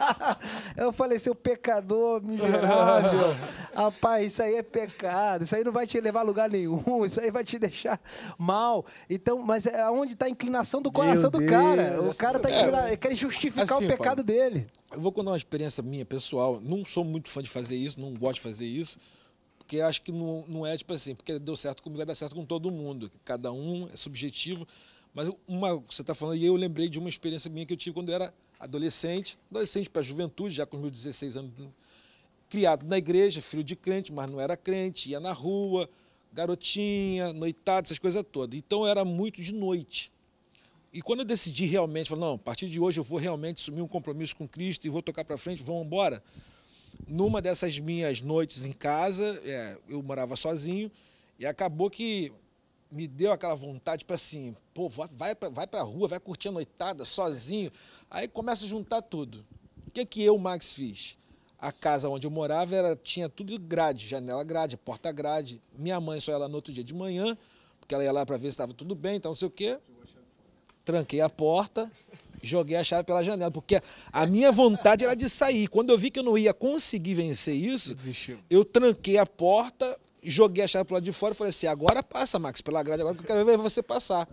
eu falei, seu pecador miserável. Rapaz, isso aí é pecado, isso aí não vai te levar a lugar nenhum, isso aí vai te deixar mal. Então, mas é onde está a inclinação do coração Meu do do cara. O cara tá é, querendo justificar assim, o pecado dele. Eu vou contar uma experiência minha, pessoal. Não sou muito fã de fazer isso, não gosto de fazer isso. Porque acho que não, não é tipo assim, porque deu certo comigo, vai dar certo com todo mundo. Cada um é subjetivo. Mas uma, você está falando, e eu lembrei de uma experiência minha que eu tive quando eu era adolescente, adolescente para a juventude, já com meus 16 anos, criado na igreja, filho de crente, mas não era crente, ia na rua, garotinha, noitada, essas coisas todas. Então era muito de noite. E quando eu decidi realmente, falei, não, a partir de hoje eu vou realmente assumir um compromisso com Cristo e vou tocar para frente, vamos embora. Numa dessas minhas noites em casa, é, eu morava sozinho, e acabou que me deu aquela vontade para assim, pô, vai, vai para a rua, vai curtir a noitada sozinho. Aí começa a juntar tudo. O que, que eu, Max, fiz? A casa onde eu morava era, tinha tudo grade, janela grade, porta grade. Minha mãe só ia lá no outro dia de manhã, porque ela ia lá para ver se estava tudo bem, então não sei o quê tranquei a porta, joguei a chave pela janela, porque a minha vontade era de sair. Quando eu vi que eu não ia conseguir vencer isso, Desistiu. eu tranquei a porta, joguei a chave pro lado de fora e falei assim: agora passa, Max, pela grade, agora que eu quero ver você passar.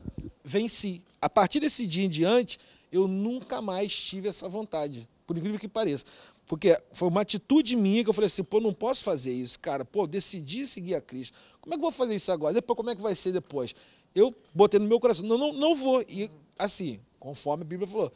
Venci. A partir desse dia em diante, eu nunca mais tive essa vontade, por incrível que pareça. Porque foi uma atitude minha que eu falei assim, pô, não posso fazer isso, cara. Pô, decidi seguir a Cristo. Como é que eu vou fazer isso agora? Depois, como é que vai ser depois? Eu botei no meu coração, não, não, não vou. E assim, conforme a Bíblia falou,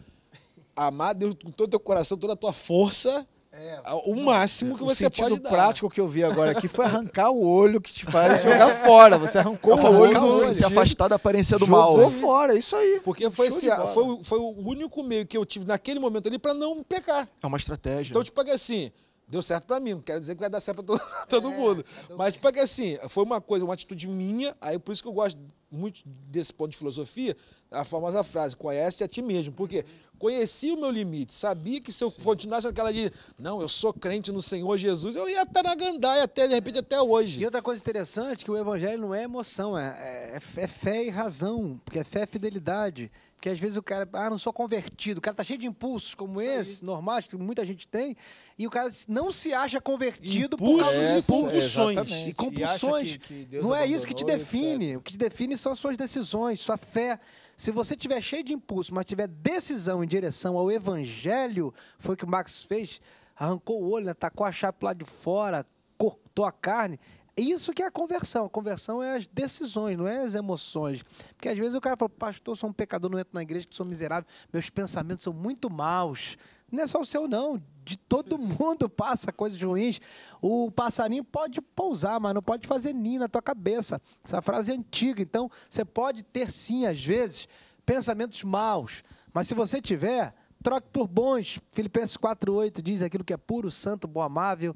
amar Deus com todo o teu coração, toda a tua força, é, é o máximo que o você pode o dar. prático que eu vi agora aqui foi arrancar o olho que te faz jogar fora. Você arrancou é o olho, o olho se afastar da aparência do mal. Jogou fora, isso aí. Porque foi, esse, assim, ah, foi, foi o único meio que eu tive naquele momento ali para não pecar. É uma estratégia. Então, tipo assim, Deu certo para mim, não quero dizer que vai dar certo para todo, todo é, mundo. Tá Mas porque tipo, é assim, foi uma coisa, uma atitude minha, aí por isso que eu gosto muito desse ponto de filosofia, a famosa frase, conhece a ti mesmo. Porque conheci o meu limite, sabia que se eu Sim. continuasse naquela de, não, eu sou crente no Senhor Jesus, eu ia estar na gandaia até, de repente, é. até hoje. E outra coisa interessante, que o evangelho não é emoção, é, é, é fé é e razão, porque é fé e fidelidade. Porque às vezes o cara, ah, não sou convertido. O cara tá cheio de impulsos como Isso esse, aí. normais, que muita gente tem, e o cara não se acha convertido Impulsos, por causa compulsões. E compulsões. Que, que não é isso que te define. Etc. O que te define são as suas decisões, sua fé. Se você tiver cheio de impulso, mas tiver decisão em direção ao evangelho, foi o que o Max fez, arrancou o olho, né, tacou a chave lá de fora, cortou a carne, isso que é a conversão. A conversão é as decisões, não é as emoções. Porque às vezes o cara fala, pastor, sou um pecador, não entro na igreja, sou miserável, meus pensamentos são muito maus. Não é só o seu, não. De todo mundo passa coisas ruins. O passarinho pode pousar, mas não pode fazer ninho na tua cabeça. Essa frase é antiga. Então, você pode ter, sim, às vezes, pensamentos maus. Mas se você tiver, troque por bons. Filipenses 4,8 diz aquilo que é puro, santo, bom, amável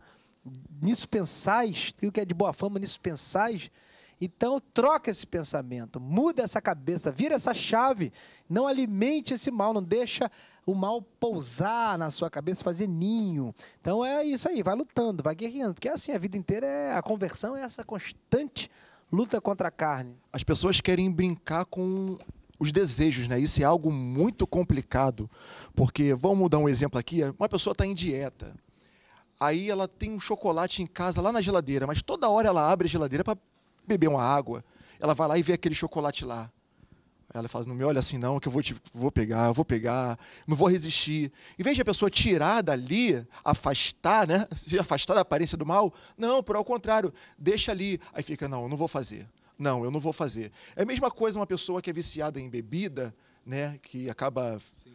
nisso pensais, aquilo que é de boa fama, nisso pensais. Então, troca esse pensamento, muda essa cabeça, vira essa chave, não alimente esse mal, não deixa o mal pousar na sua cabeça, fazer ninho. Então, é isso aí, vai lutando, vai guerreando, porque é assim, a vida inteira, é, a conversão é essa constante luta contra a carne. As pessoas querem brincar com os desejos, né? Isso é algo muito complicado, porque vamos dar um exemplo aqui, uma pessoa está em dieta, Aí ela tem um chocolate em casa lá na geladeira, mas toda hora ela abre a geladeira para beber uma água. Ela vai lá e vê aquele chocolate lá. Ela fala: assim, não me olha assim, não, que eu vou, te, vou pegar, eu vou pegar, não vou resistir. Em vez de a pessoa tirar dali, afastar, né? Se afastar da aparência do mal, não, por ao contrário, deixa ali. Aí fica: não, eu não vou fazer. Não, eu não vou fazer. É a mesma coisa uma pessoa que é viciada em bebida, né? Que acaba. Sim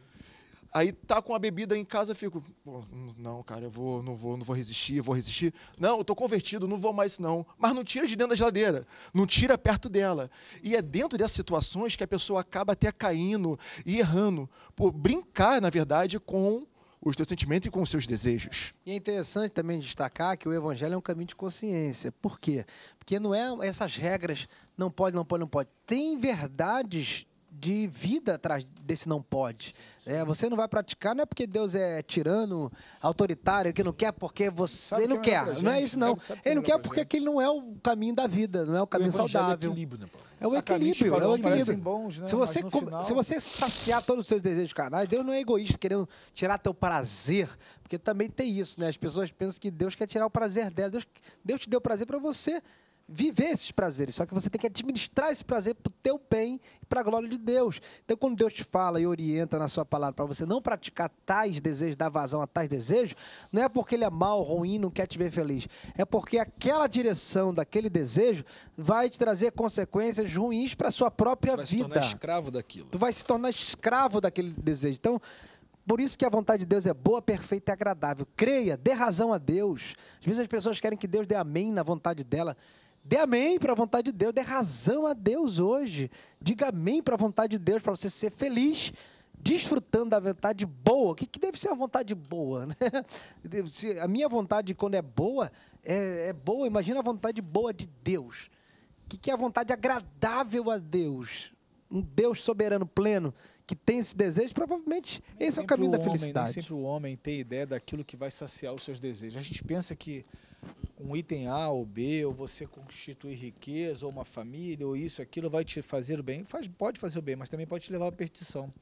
Aí tá com a bebida em casa, fico, hum, não, cara, eu vou, não vou, não vou resistir, vou resistir. Não, eu tô convertido, não vou mais não. Mas não tira de dentro da geladeira, não tira perto dela. E é dentro dessas situações que a pessoa acaba até caindo e errando por brincar, na verdade, com os teus sentimentos e com os seus desejos. E é interessante também destacar que o evangelho é um caminho de consciência. Por quê? Porque não é essas regras, não pode, não pode, não pode. Tem verdades de vida atrás desse não pode. É, você não vai praticar, não é porque Deus é tirano, autoritário, que não quer porque você é ele não quer. não é isso, não. Ele não quer porque aquele não é o caminho da vida, não é o caminho o saudável. Né, é o equilíbrio, né, é o equilíbrio. É o equilíbrio. Bons, né? se, você, final... se você saciar todos os seus desejos carnais, Deus não é egoísta querendo tirar teu prazer, porque também tem isso, né? As pessoas pensam que Deus quer tirar o prazer dela. Deus, Deus te deu prazer para você viver esses prazeres, só que você tem que administrar esse prazer para o teu bem e para a glória de Deus. Então, quando Deus te fala e orienta na sua palavra para você não praticar tais desejos, dar vazão a tais desejos, não é porque ele é mal, ruim, não quer te ver feliz. É porque aquela direção daquele desejo vai te trazer consequências ruins para a sua própria vida. Tu vai vida. se tornar escravo daquilo. Tu vai se tornar escravo daquele desejo. Então, por isso que a vontade de Deus é boa, perfeita e agradável. Creia, dê razão a Deus. Às vezes as pessoas querem que Deus dê amém na vontade dela. Dê amém para a vontade de Deus, dê razão a Deus hoje. Diga amém para a vontade de Deus, para você ser feliz, desfrutando da vontade boa. O que, que deve ser uma vontade boa? Né? A minha vontade, quando é boa, é, é boa. Imagina a vontade boa de Deus. O que, que é a vontade agradável a Deus? Um Deus soberano pleno que tem esse desejo, provavelmente nem esse é o caminho o da felicidade. Nem sempre o homem tem ideia daquilo que vai saciar os seus desejos. A gente pensa que um item A ou B, ou você constituir riqueza, ou uma família, ou isso, aquilo, vai te fazer o bem. Faz, pode fazer o bem, mas também pode te levar à perdição.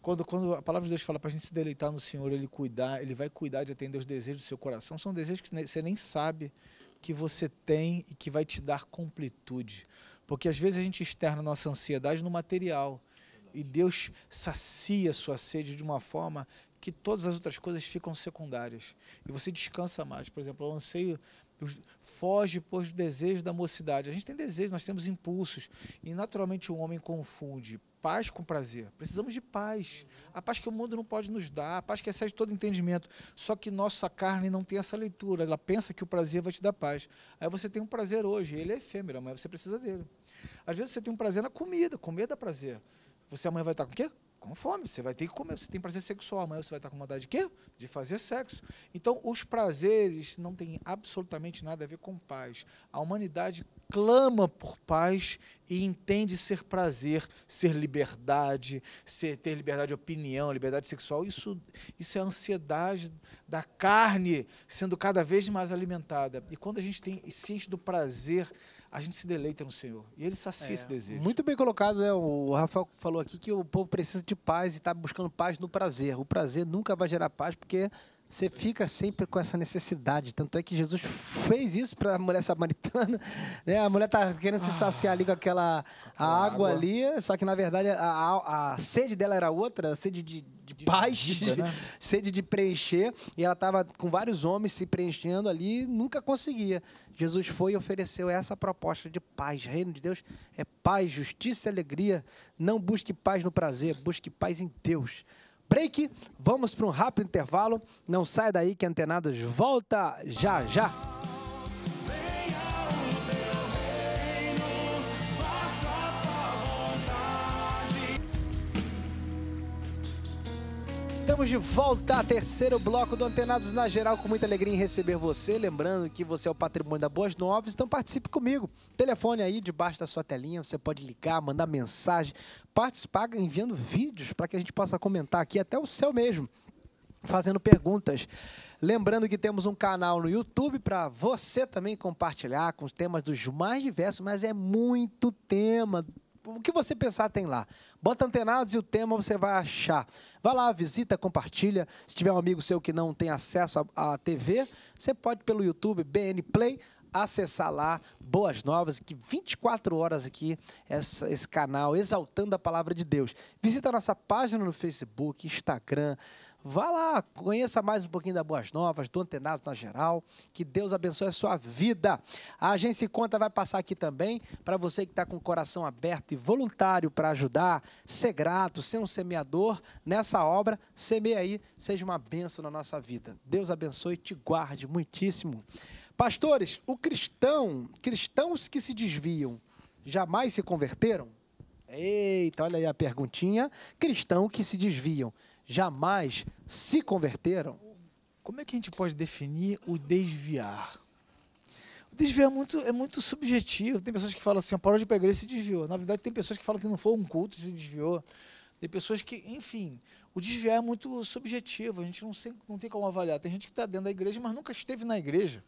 Quando, quando a palavra de Deus fala para a gente se deleitar no Senhor, Ele cuidar, Ele vai cuidar de atender os desejos do seu coração, são desejos que você nem sabe que você tem e que vai te dar completude. Porque às vezes a gente externa a nossa ansiedade no material. E Deus sacia a sua sede de uma forma que todas as outras coisas ficam secundárias. E você descansa mais. Por exemplo, o anseio foge por desejos da mocidade. A gente tem desejos, nós temos impulsos. E naturalmente o homem confunde paz com prazer. Precisamos de paz. Uhum. A paz que o mundo não pode nos dar, a paz que excede todo entendimento. Só que nossa carne não tem essa leitura. Ela pensa que o prazer vai te dar paz. Aí você tem um prazer hoje, ele é efêmero, mas você precisa dele. Às vezes você tem um prazer na comida, comer dá é prazer. Você amanhã vai estar com o quê? com fome, você vai ter que comer, você tem prazer sexual, amanhã você vai estar com vontade de quê? De fazer sexo. Então, os prazeres não têm absolutamente nada a ver com paz. A humanidade clama por paz e entende ser prazer, ser liberdade, ser, ter liberdade de opinião, liberdade sexual. Isso, isso é a ansiedade da carne sendo cada vez mais alimentada. E quando a gente tem ciência do prazer a gente se deleita no Senhor. E Ele sacia é, esse desejo. Muito bem colocado, né? O Rafael falou aqui que o povo precisa de paz e está buscando paz no prazer. O prazer nunca vai gerar paz porque você fica sempre com essa necessidade. Tanto é que Jesus fez isso para a mulher samaritana. Né? A mulher está querendo se saciar ali com aquela, a água, água, ali, só que na verdade a, a, a sede dela era outra, era sede de, de, paz, né? sede de preencher. E ela estava com vários homens se preenchendo ali, nunca conseguia. Jesus foi e ofereceu essa proposta de paz. Reino de Deus é paz, justiça e alegria. Não busque paz no prazer, busque paz em Deus break. Vamos para um rápido intervalo. Não sai daí que Antenados volta já já. Estamos de volta, terceiro bloco do Antenados na Geral, com muita alegria em receber você. Lembrando que você é o patrimônio da Boas Novas, então participe comigo. Telefone aí debaixo da sua telinha, você pode ligar, mandar mensagem, participar enviando vídeos para que a gente possa comentar aqui, até o céu mesmo, fazendo perguntas. Lembrando que temos um canal no YouTube para você também compartilhar com os temas dos mais diversos, mas é muito tema, o que você pensar tem lá. Bota antenados e o tema você vai achar. Vai lá, visita, compartilha. Se tiver um amigo seu que não tem acesso à TV, você pode pelo YouTube BN Play acessar lá Boas Novas, que 24 horas aqui, essa, esse canal exaltando a palavra de Deus. Visita a nossa página no Facebook, Instagram, Vá lá, conheça mais um pouquinho da Boas Novas, do Antenados na geral. Que Deus abençoe a sua vida. A Agência Conta vai passar aqui também para você que está com o coração aberto e voluntário para ajudar. Ser grato, ser um semeador nessa obra. Semeia aí, seja uma bênção na nossa vida. Deus abençoe e te guarde muitíssimo. Pastores, o cristão, cristãos que se desviam, jamais se converteram? Eita, olha aí a perguntinha. Cristão que se desviam, jamais se converteram. Como é que a gente pode definir o desviar? O desviar é muito, é muito subjetivo. Tem pessoas que falam assim, a parou de pegar e se desviou. Na verdade, tem pessoas que falam que não foi um culto e se desviou. Tem pessoas que, enfim, o desviar é muito subjetivo. A gente não, sei, não tem como avaliar. Tem gente que está dentro da igreja, mas nunca esteve na igreja.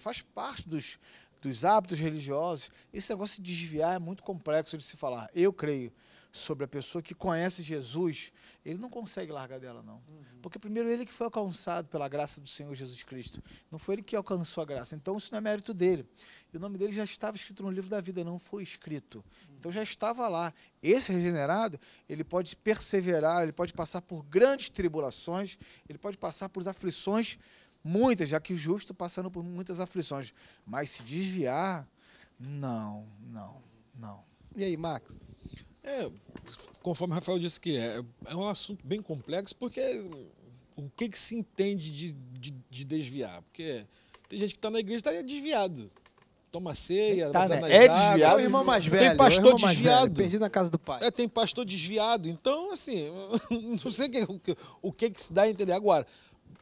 Faz parte dos, dos hábitos religiosos. Esse negócio de desviar é muito complexo de se falar. Eu creio sobre a pessoa que conhece Jesus, ele não consegue largar dela, não. Uhum. Porque primeiro ele que foi alcançado pela graça do Senhor Jesus Cristo. Não foi ele que alcançou a graça. Então isso não é mérito dele. E o nome dele já estava escrito no livro da vida, não foi escrito. Uhum. Então já estava lá. Esse regenerado, ele pode perseverar, ele pode passar por grandes tribulações, ele pode passar por aflições, muitas, já que o justo passando por muitas aflições. Mas se desviar, não, não, não. E aí, Max? É, conforme o Rafael disse que é, é um assunto bem complexo, porque o que, que se entende de, de, de desviar? Porque tem gente que está na igreja e está desviado. Toma ceia, tá, tá né? é desviado. irmão mais velho. Tem pastor desviado. Perdi na casa do pai. É, tem pastor desviado. Então, assim, não sei o que, o que, que se dá a entender. Agora,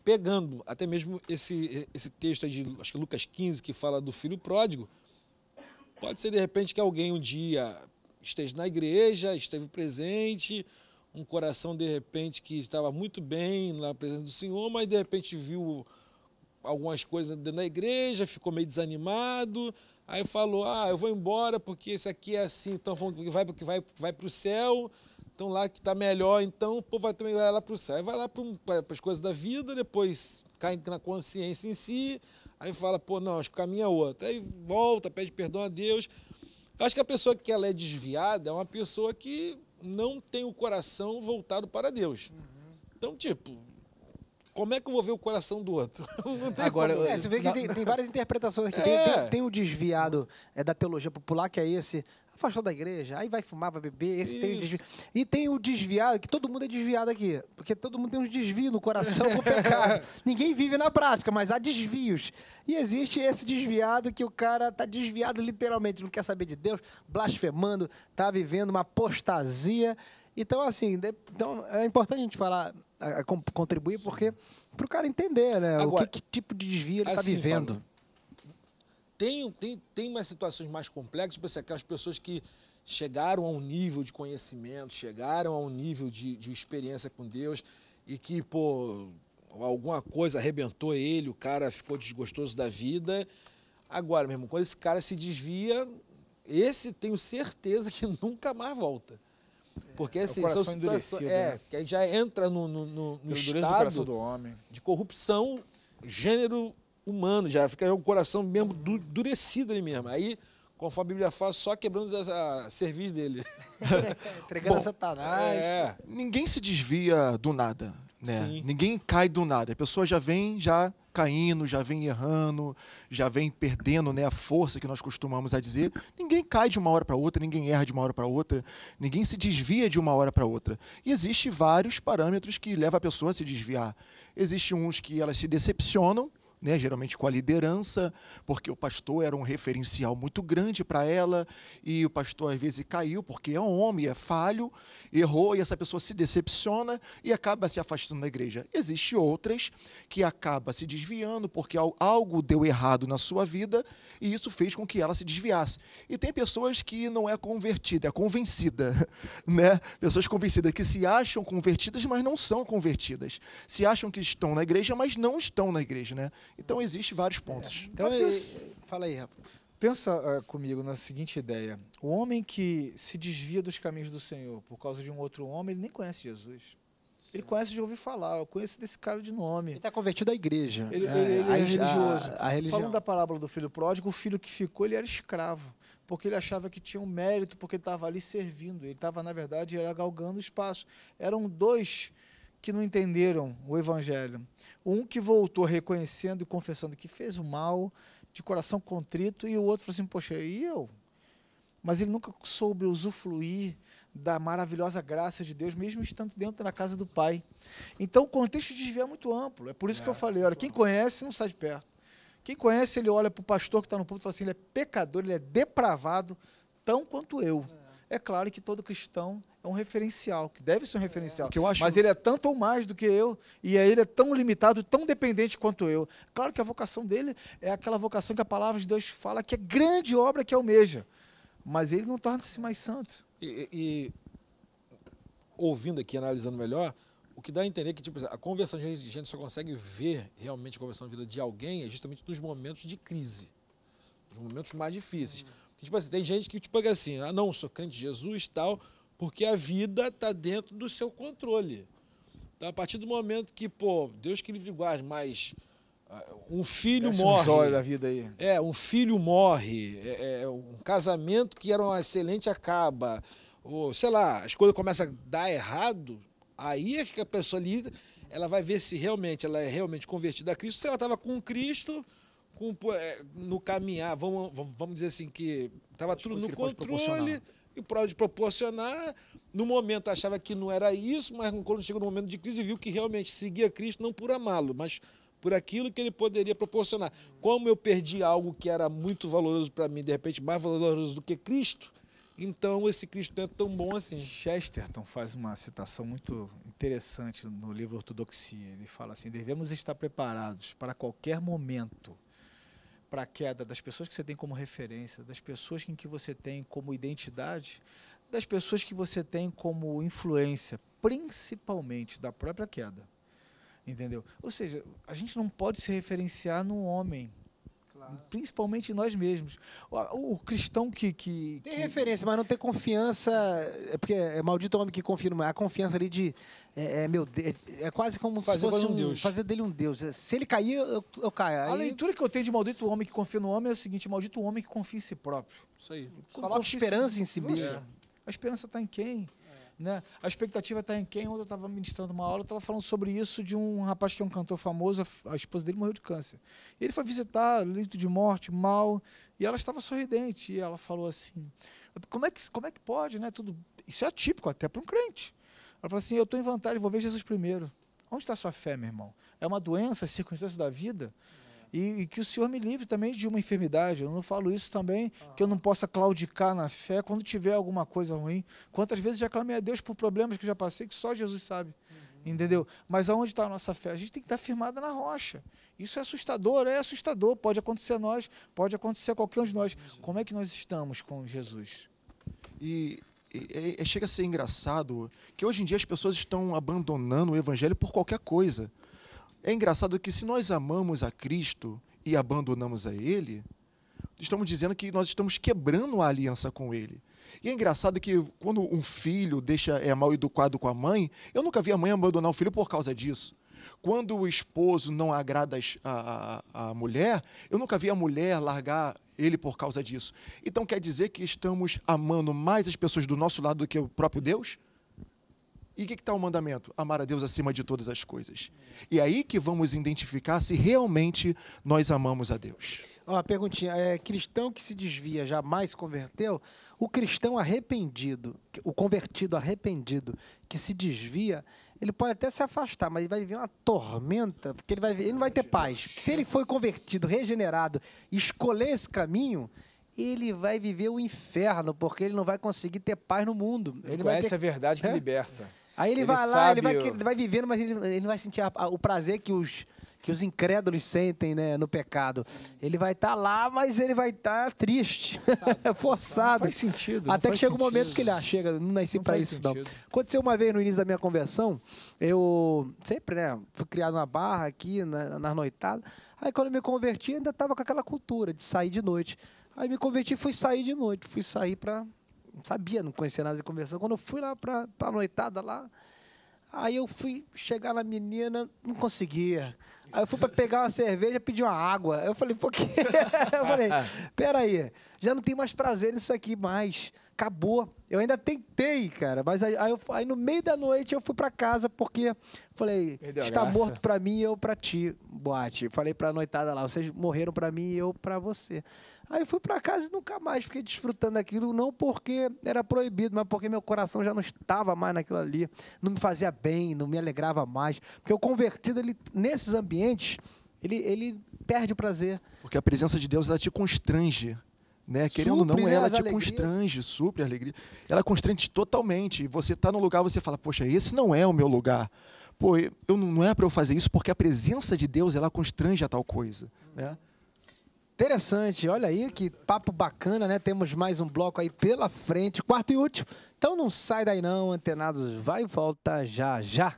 pegando até mesmo esse, esse texto de acho que é Lucas 15, que fala do filho pródigo, pode ser de repente que alguém um dia esteja na igreja, esteve presente, um coração de repente que estava muito bem na presença do Senhor, mas de repente viu algumas coisas na igreja, ficou meio desanimado, aí falou: "Ah, eu vou embora porque esse aqui é assim, então vai que vai vai para o céu". Então lá que está melhor, então o povo vai também vai lá para o céu. Aí vai lá para as coisas da vida, depois cai na consciência em si, aí fala, pô, não, acho que o caminho é outro. Aí volta, pede perdão a Deus, eu acho que a pessoa que ela é desviada é uma pessoa que não tem o coração voltado para Deus. Uhum. Então, tipo, como é que eu vou ver o coração do outro? Agora, como. É, você vê que tem, tem várias interpretações aqui. É. Tem, tem, tem, o desviado é, da teologia popular, que é esse afastou da igreja, aí vai fumar, vai beber, esse tem E tem o desviado, que todo mundo é desviado aqui, porque todo mundo tem um desvio no coração pro pecado. Ninguém vive na prática, mas há desvios. E existe esse desviado que o cara tá desviado literalmente, não quer saber de Deus, blasfemando, tá vivendo uma apostasia. Então, assim, então é importante a gente falar, a, a, contribuir, Sim. porque para o cara entender, né? Agora, o que, que, tipo de desvio ele está assim, vivendo. Tem, tem, tem umas situações mais complexas, para tipo assim, aquelas pessoas que chegaram a um nível de conhecimento, chegaram a um nível de, de experiência com Deus e que, pô, alguma coisa arrebentou ele, o cara ficou desgostoso da vida. Agora, meu irmão, quando esse cara se desvia, esse tenho certeza que nunca mais volta. Porque é, é assim, é são situações é, né? que já entra no, no, no, no estado do, do homem. de corrupção, gênero humano já, fica o coração mesmo durecido ali mesmo. Aí, conforme a Bíblia fala, só quebrando a, a serviço dele. Entregando Bom, a Satanás. É. Ninguém se desvia do nada. Né? Sim. Ninguém cai do nada. A pessoa já vem já caindo, já vem errando, já vem perdendo né, a força que nós costumamos a dizer. Ninguém cai de uma hora para outra, ninguém erra de uma hora para outra, ninguém se desvia de uma hora para outra. E existe vários parâmetros que levam a pessoa a se desviar. Existem uns que elas se decepcionam, né, geralmente com a liderança, porque o pastor era um referencial muito grande para ela, e o pastor às vezes caiu, porque é um homem, é falho, errou, e essa pessoa se decepciona e acaba se afastando da igreja. Existem outras que acaba se desviando porque algo deu errado na sua vida, e isso fez com que ela se desviasse. E tem pessoas que não é convertida, é convencida, né? Pessoas convencidas que se acham convertidas, mas não são convertidas. Se acham que estão na igreja, mas não estão na igreja, né? Então, existe vários pontos. É. Então, pensa, fala aí, rapaz. Pensa uh, comigo na seguinte ideia. O homem que se desvia dos caminhos do Senhor por causa de um outro homem, ele nem conhece Jesus. Ele conhece de ouvir falar, eu conheço desse cara de nome. Ele está convertido à igreja. Ele, é, ele, ele é a, é religioso. A, a religião. Falando da parábola do filho pródigo, o filho que ficou, ele era escravo, porque ele achava que tinha um mérito, porque ele estava ali servindo. Ele estava, na verdade, era galgando espaço. Eram dois que não entenderam o Evangelho. Um que voltou reconhecendo e confessando que fez o mal, de coração contrito, e o outro falou assim: Poxa, e eu? Mas ele nunca soube usufruir da maravilhosa graça de Deus, mesmo estando dentro da casa do Pai. Então, o contexto de desvio é muito amplo. É por isso é, que eu é, falei: olha, quem conhece não sai de perto. Quem conhece, ele olha para o pastor que está no povo e fala assim: ele é pecador, ele é depravado, tão quanto eu. É claro que todo cristão é um referencial, que deve ser um é. referencial. É, acho... Mas ele é tanto ou mais do que eu, e ele é tão limitado, tão dependente quanto eu. Claro que a vocação dele é aquela vocação que a palavra de Deus fala que é grande obra que almeja. Mas ele não torna-se mais santo. E, e, ouvindo aqui, analisando melhor, o que dá a entender é que tipo, a conversão de gente só consegue ver realmente a conversão de vida de alguém é justamente nos momentos de crise, nos momentos mais difíceis. Hum Tipo assim, tem gente que tipo assim, ah não, sou crente de Jesus tal, porque a vida está dentro do seu controle. Então, a partir do momento que, pô, Deus que livre guarde, mas ah, um filho Parece morre. Um da vida aí. É, um filho morre, é, é, é um casamento que era um excelente acaba, ou sei lá, as coisas começam a dar errado, aí é que a pessoa lida, ela vai ver se realmente ela é realmente convertida a Cristo, se ela estava com Cristo com, eh, no caminhar, vamos, vamos dizer assim, que estava tudo no controle e de proporcionar. No momento achava que não era isso, mas quando chegou no momento de crise, viu que realmente seguia Cristo não por amá-lo, mas por aquilo que ele poderia proporcionar. Como eu perdi algo que era muito valoroso para mim, de repente mais valoroso do que Cristo, então esse Cristo não é tão bom assim. Chesterton faz uma citação muito interessante no livro Ortodoxia. Ele fala assim: devemos estar preparados para qualquer momento para a queda das pessoas que você tem como referência, das pessoas em que você tem como identidade, das pessoas que você tem como influência, principalmente da própria queda. Entendeu? Ou seja, a gente não pode se referenciar no homem, principalmente nós mesmos. O, o cristão que, que Tem que... referência, mas não tem confiança. É porque é maldito homem que confia A confiança ali de. É, é meu Deus, é, é quase como fazer se fosse um, Deus. fazer dele um Deus. É, se ele cair, eu, eu caio. Aí... A leitura que eu tenho de maldito homem que confia no homem é o seguinte: maldito homem que confia em si próprio. Isso aí. Coloca esperança em si mesmo. É. A esperança está em quem? Né? A expectativa está em quem? Ontem eu estava ministrando uma aula, estava falando sobre isso de um rapaz que é um cantor famoso, a esposa dele morreu de câncer. ele foi visitar, leito de morte, mal, e ela estava sorridente. E ela falou assim: como é que, como é que pode, né? Tudo, isso é atípico até para um crente. Ela falou assim: eu estou em vantagem, vou ver Jesus primeiro. Onde está sua fé, meu irmão? É uma doença, circunstância da vida? E, e, que o Senhor me livre também de uma enfermidade. Eu não falo isso também, uhum. que eu não possa claudicar na fé quando tiver alguma coisa ruim. Quantas vezes já clamei a Deus por problemas que eu já passei, que só Jesus sabe. Uhum. Entendeu? Mas aonde está a nossa fé? A gente tem que estar firmada na rocha. Isso é assustador, é assustador. Pode acontecer a nós, pode acontecer a qualquer um de nós. Como é que nós estamos com Jesus? E é, é, chega a ser engraçado que hoje em dia as pessoas estão abandonando o evangelho por qualquer coisa. É engraçado que se nós amamos a Cristo e abandonamos a Ele, estamos dizendo que nós estamos quebrando a aliança com Ele. E é engraçado que quando um filho deixa é mal educado com a mãe, eu nunca vi a mãe abandonar o filho por causa disso. Quando o esposo não agrada a, a, a mulher, eu nunca vi a mulher largar ele por causa disso. Então quer dizer que estamos amando mais as pessoas do nosso lado do que o próprio Deus? E o que está o mandamento? Amar a Deus acima de todas as coisas. E é aí que vamos identificar se realmente nós amamos a Deus. Ó, oh, perguntinha, é, cristão que se desvia, jamais se converteu, o cristão arrependido, o convertido arrependido que se desvia, ele pode até se afastar, mas ele vai viver uma tormenta, porque ele, vai, ele não vai ter paz. Se ele foi convertido, regenerado, escolher esse caminho, ele vai viver o inferno, porque ele não vai conseguir ter paz no mundo. Ele, ele conhece ter... a verdade que é? liberta. Aí ele, ele vai lá, ele vai, ele vai, vivendo, mas ele, ele não vai sentir a, a, o prazer que os, que os incrédulos sentem né, no pecado. Sim. Ele vai estar tá lá, mas ele vai estar tá triste, forçado. forçado. faz sentido. Até faz que chega o um momento que ele ah, chega, não nasci para isso sentido. não. Aconteceu uma vez no início da minha conversão, eu sempre né, fui criado na barra aqui, na, noitada. noitadas. Aí quando eu me converti, ainda estava com aquela cultura de sair de noite. Aí me converti, fui sair de noite, fui sair para sabia, não conhecia nada de conversão. Quando eu fui lá para a noitada lá, aí eu fui chegar na menina, não conseguia. Aí eu fui para pegar uma cerveja, pedir uma água. Eu falei, por quê? eu falei, peraí, já não tem mais prazer nisso aqui mais acabou. Eu ainda tentei, cara, mas aí, aí, eu, aí no meio da noite eu fui para casa porque falei, Perdeu está morto para mim e eu para ti, boate. Falei para a noitada lá, vocês morreram para mim e eu para você. Aí eu fui para casa e nunca mais fiquei desfrutando daquilo, não porque era proibido, mas porque meu coração já não estava mais naquilo ali, não me fazia bem, não me alegrava mais, porque o convertido ele nesses ambientes, ele ele perde o prazer. Porque a presença de Deus ela te constrange né? Querendo ou não, né, ela te tipo, constrange, supre a alegria. Ela constrange totalmente. você está no lugar, você fala, poxa, esse não é o meu lugar. Pô, eu, não é para eu fazer isso, porque a presença de Deus, ela constrange a tal coisa, né? Interessante, olha aí que papo bacana, né? Temos mais um bloco aí pela frente, quarto e último. Então não sai daí não, antenados, vai e volta já já.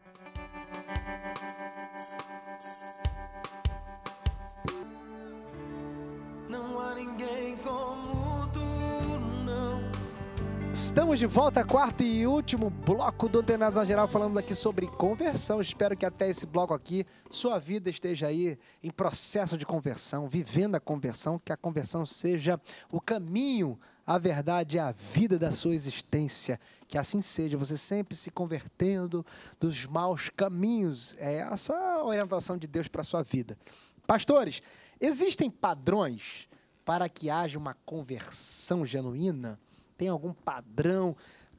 Estamos de volta, quarto e último bloco do Antenados Geral, falando aqui sobre conversão. Espero que até esse bloco aqui, sua vida esteja aí em processo de conversão, vivendo a conversão, que a conversão seja o caminho, a verdade, a vida da sua existência. Que assim seja, você sempre se convertendo dos maus caminhos. É essa a orientação de Deus para a sua vida. Pastores, existem padrões para que haja uma conversão genuína? Tem algum padrão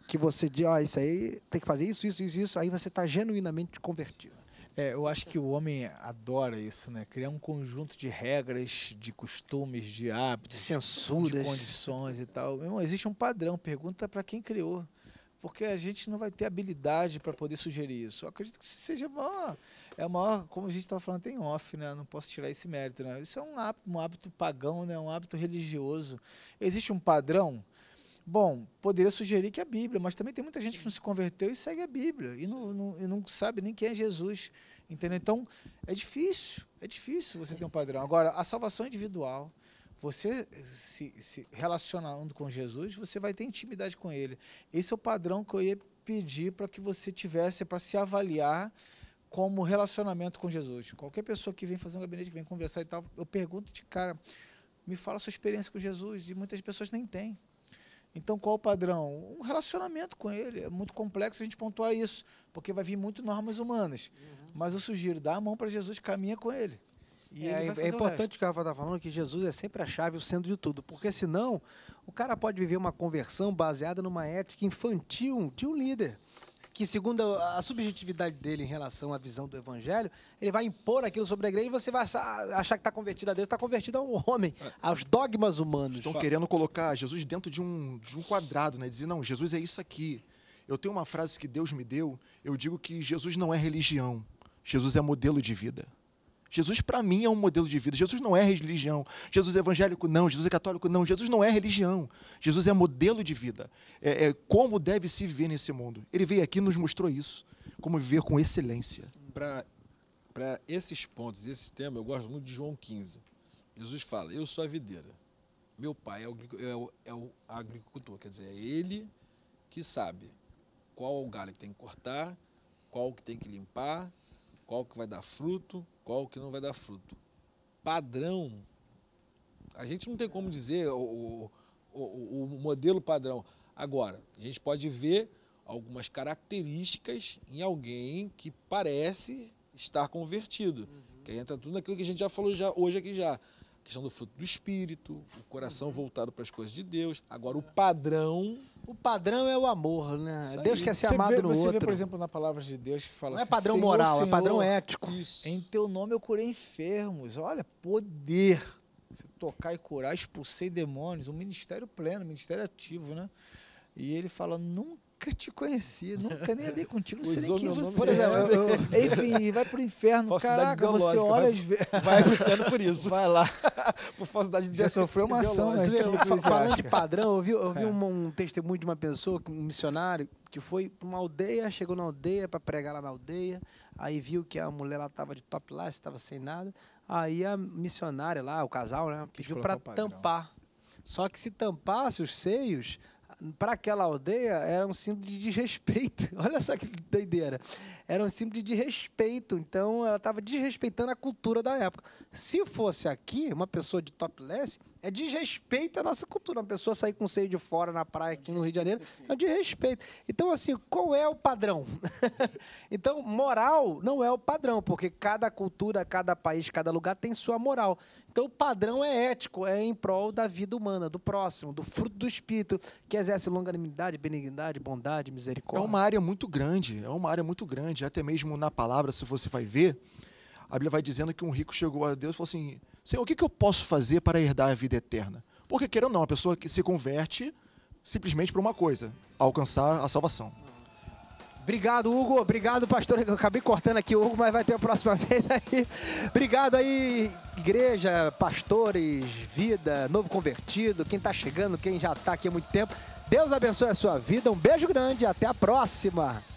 que você diz, ó, oh, ah, isso aí tem que fazer isso, isso, isso, isso, aí você está genuinamente convertido. É, eu acho que o homem adora isso, né? Criar um conjunto de regras, de costumes, de hábitos, de censuras, de condições e tal. Irmão, existe um padrão. Pergunta para quem criou porque a gente não vai ter habilidade para poder sugerir isso. Eu acredito que seja maior é maior, como a gente estava falando, tem off, né? Não posso tirar esse mérito, né? Isso é um hábito, um hábito pagão, né? Um hábito religioso. Existe um padrão Bom, poderia sugerir que é a Bíblia, mas também tem muita gente que não se converteu e segue a Bíblia e não, não, e não sabe nem quem é Jesus. Entendeu? Então, é difícil, é difícil você ter um padrão. Agora, a salvação individual, você se, se relacionando com Jesus, você vai ter intimidade com Ele. Esse é o padrão que eu ia pedir para que você tivesse, para se avaliar como relacionamento com Jesus. Qualquer pessoa que vem fazer um gabinete, que vem conversar e tal, eu pergunto de cara, me fala a sua experiência com Jesus, e muitas pessoas nem têm. Então, qual o padrão? Um relacionamento com ele. É muito complexo a gente pontuar isso, porque vai vir muito normas humanas. Uhum. Mas eu sugiro, dá a mão para Jesus, caminha com ele. E é, ele é importante o, o que o Rafa está falando, que Jesus é sempre a chave, o centro de tudo. Porque senão, o cara pode viver uma conversão baseada numa ética infantil de um líder que segundo a subjetividade dele em relação à visão do evangelho, ele vai impor aquilo sobre a igreja e você vai achar, que está convertido a Deus, está convertido a um homem, é. aos dogmas humanos. Estão querendo colocar Jesus dentro de um, de um quadrado, né? dizer, não, Jesus é isso aqui. Eu tenho uma frase que Deus me deu, eu digo que Jesus não é religião, Jesus é modelo de vida. Jesus, para mim, é um modelo de vida. Jesus não é religião. Jesus é evangélico, não. Jesus é católico, não. Jesus não é religião. Jesus é modelo de vida. É, é como deve se viver nesse mundo. Ele veio aqui e nos mostrou isso. Como viver com excelência. Para esses pontos, esse tema, eu gosto muito de João 15. Jesus fala: Eu sou a videira. Meu pai é o, é o, é o agricultor. Quer dizer, é ele que sabe qual o galho que tem que cortar, qual que tem que limpar, qual que vai dar fruto qual que não vai dar fruto. Padrão, a gente não tem como dizer o, o, o, o modelo padrão. Agora, a gente pode ver algumas características em alguém que parece estar convertido. Uhum. Que entra tudo naquilo que a gente já falou já, hoje aqui já questão do fruto do espírito, o coração voltado para as coisas de Deus. Agora, o padrão. O padrão é o amor, né? Deus quer ser você amado vê, no você outro. Você vê, por exemplo, na palavra de Deus que fala Não é assim, é padrão Senhor, moral, é Senhor, é padrão ético. Isso. Em teu nome eu curei enfermos. Olha, poder. Você tocar e curar, expulsei demônios. Um ministério pleno, um ministério ativo, né? E ele fala: nunca nunca te conheci, nunca nem andei contigo, não sei nem quem você Por exemplo, é. eu, eu, enfim, vai pro inferno, falsidade caraca, você olha vai, vezes. Vai pro inferno por isso. Vai lá. por falsidade de Já sofreu uma ação né? Falando de padrão, eu vi, eu vi é. um, um, testemunho de uma pessoa, um missionário, que foi pra uma aldeia, chegou na aldeia para pregar lá na aldeia, aí viu que a mulher lá tava de top lá, estava sem nada. Aí a missionária lá, o casal, né, pediu para tampar. Só que se tampasse os seios, para aquela aldeia era um símbolo de desrespeito. Olha só que doideira. Era um símbolo de desrespeito. Então ela estava desrespeitando a cultura da época. Se fosse aqui, uma pessoa de topless, é desrespeito à nossa cultura. Uma pessoa sair com o seio de fora na praia aqui no Rio de Janeiro é de desrespeito. Então, assim, qual é o padrão? então, moral não é o padrão, porque cada cultura, cada país, cada lugar tem sua moral. Então, o padrão é ético, é em prol da vida humana, do próximo, do fruto do espírito, que exerce longanimidade, benignidade, bondade, misericórdia. É uma área muito grande, é uma área muito grande. Até mesmo na palavra, se você vai ver, a Bíblia vai dizendo que um rico chegou a Deus e falou assim Senhor, o que, eu posso fazer para herdar a vida eterna? Porque, querendo ou não, a pessoa que se converte simplesmente para uma coisa, alcançar a salvação. Obrigado, Hugo. Obrigado, pastor. Eu acabei cortando aqui o Hugo, mas vai ter a próxima vez aí. Obrigado aí, igreja, pastores, vida, novo convertido, quem está chegando, quem já está aqui há muito tempo. Deus abençoe a sua vida. Um beijo grande e até a próxima.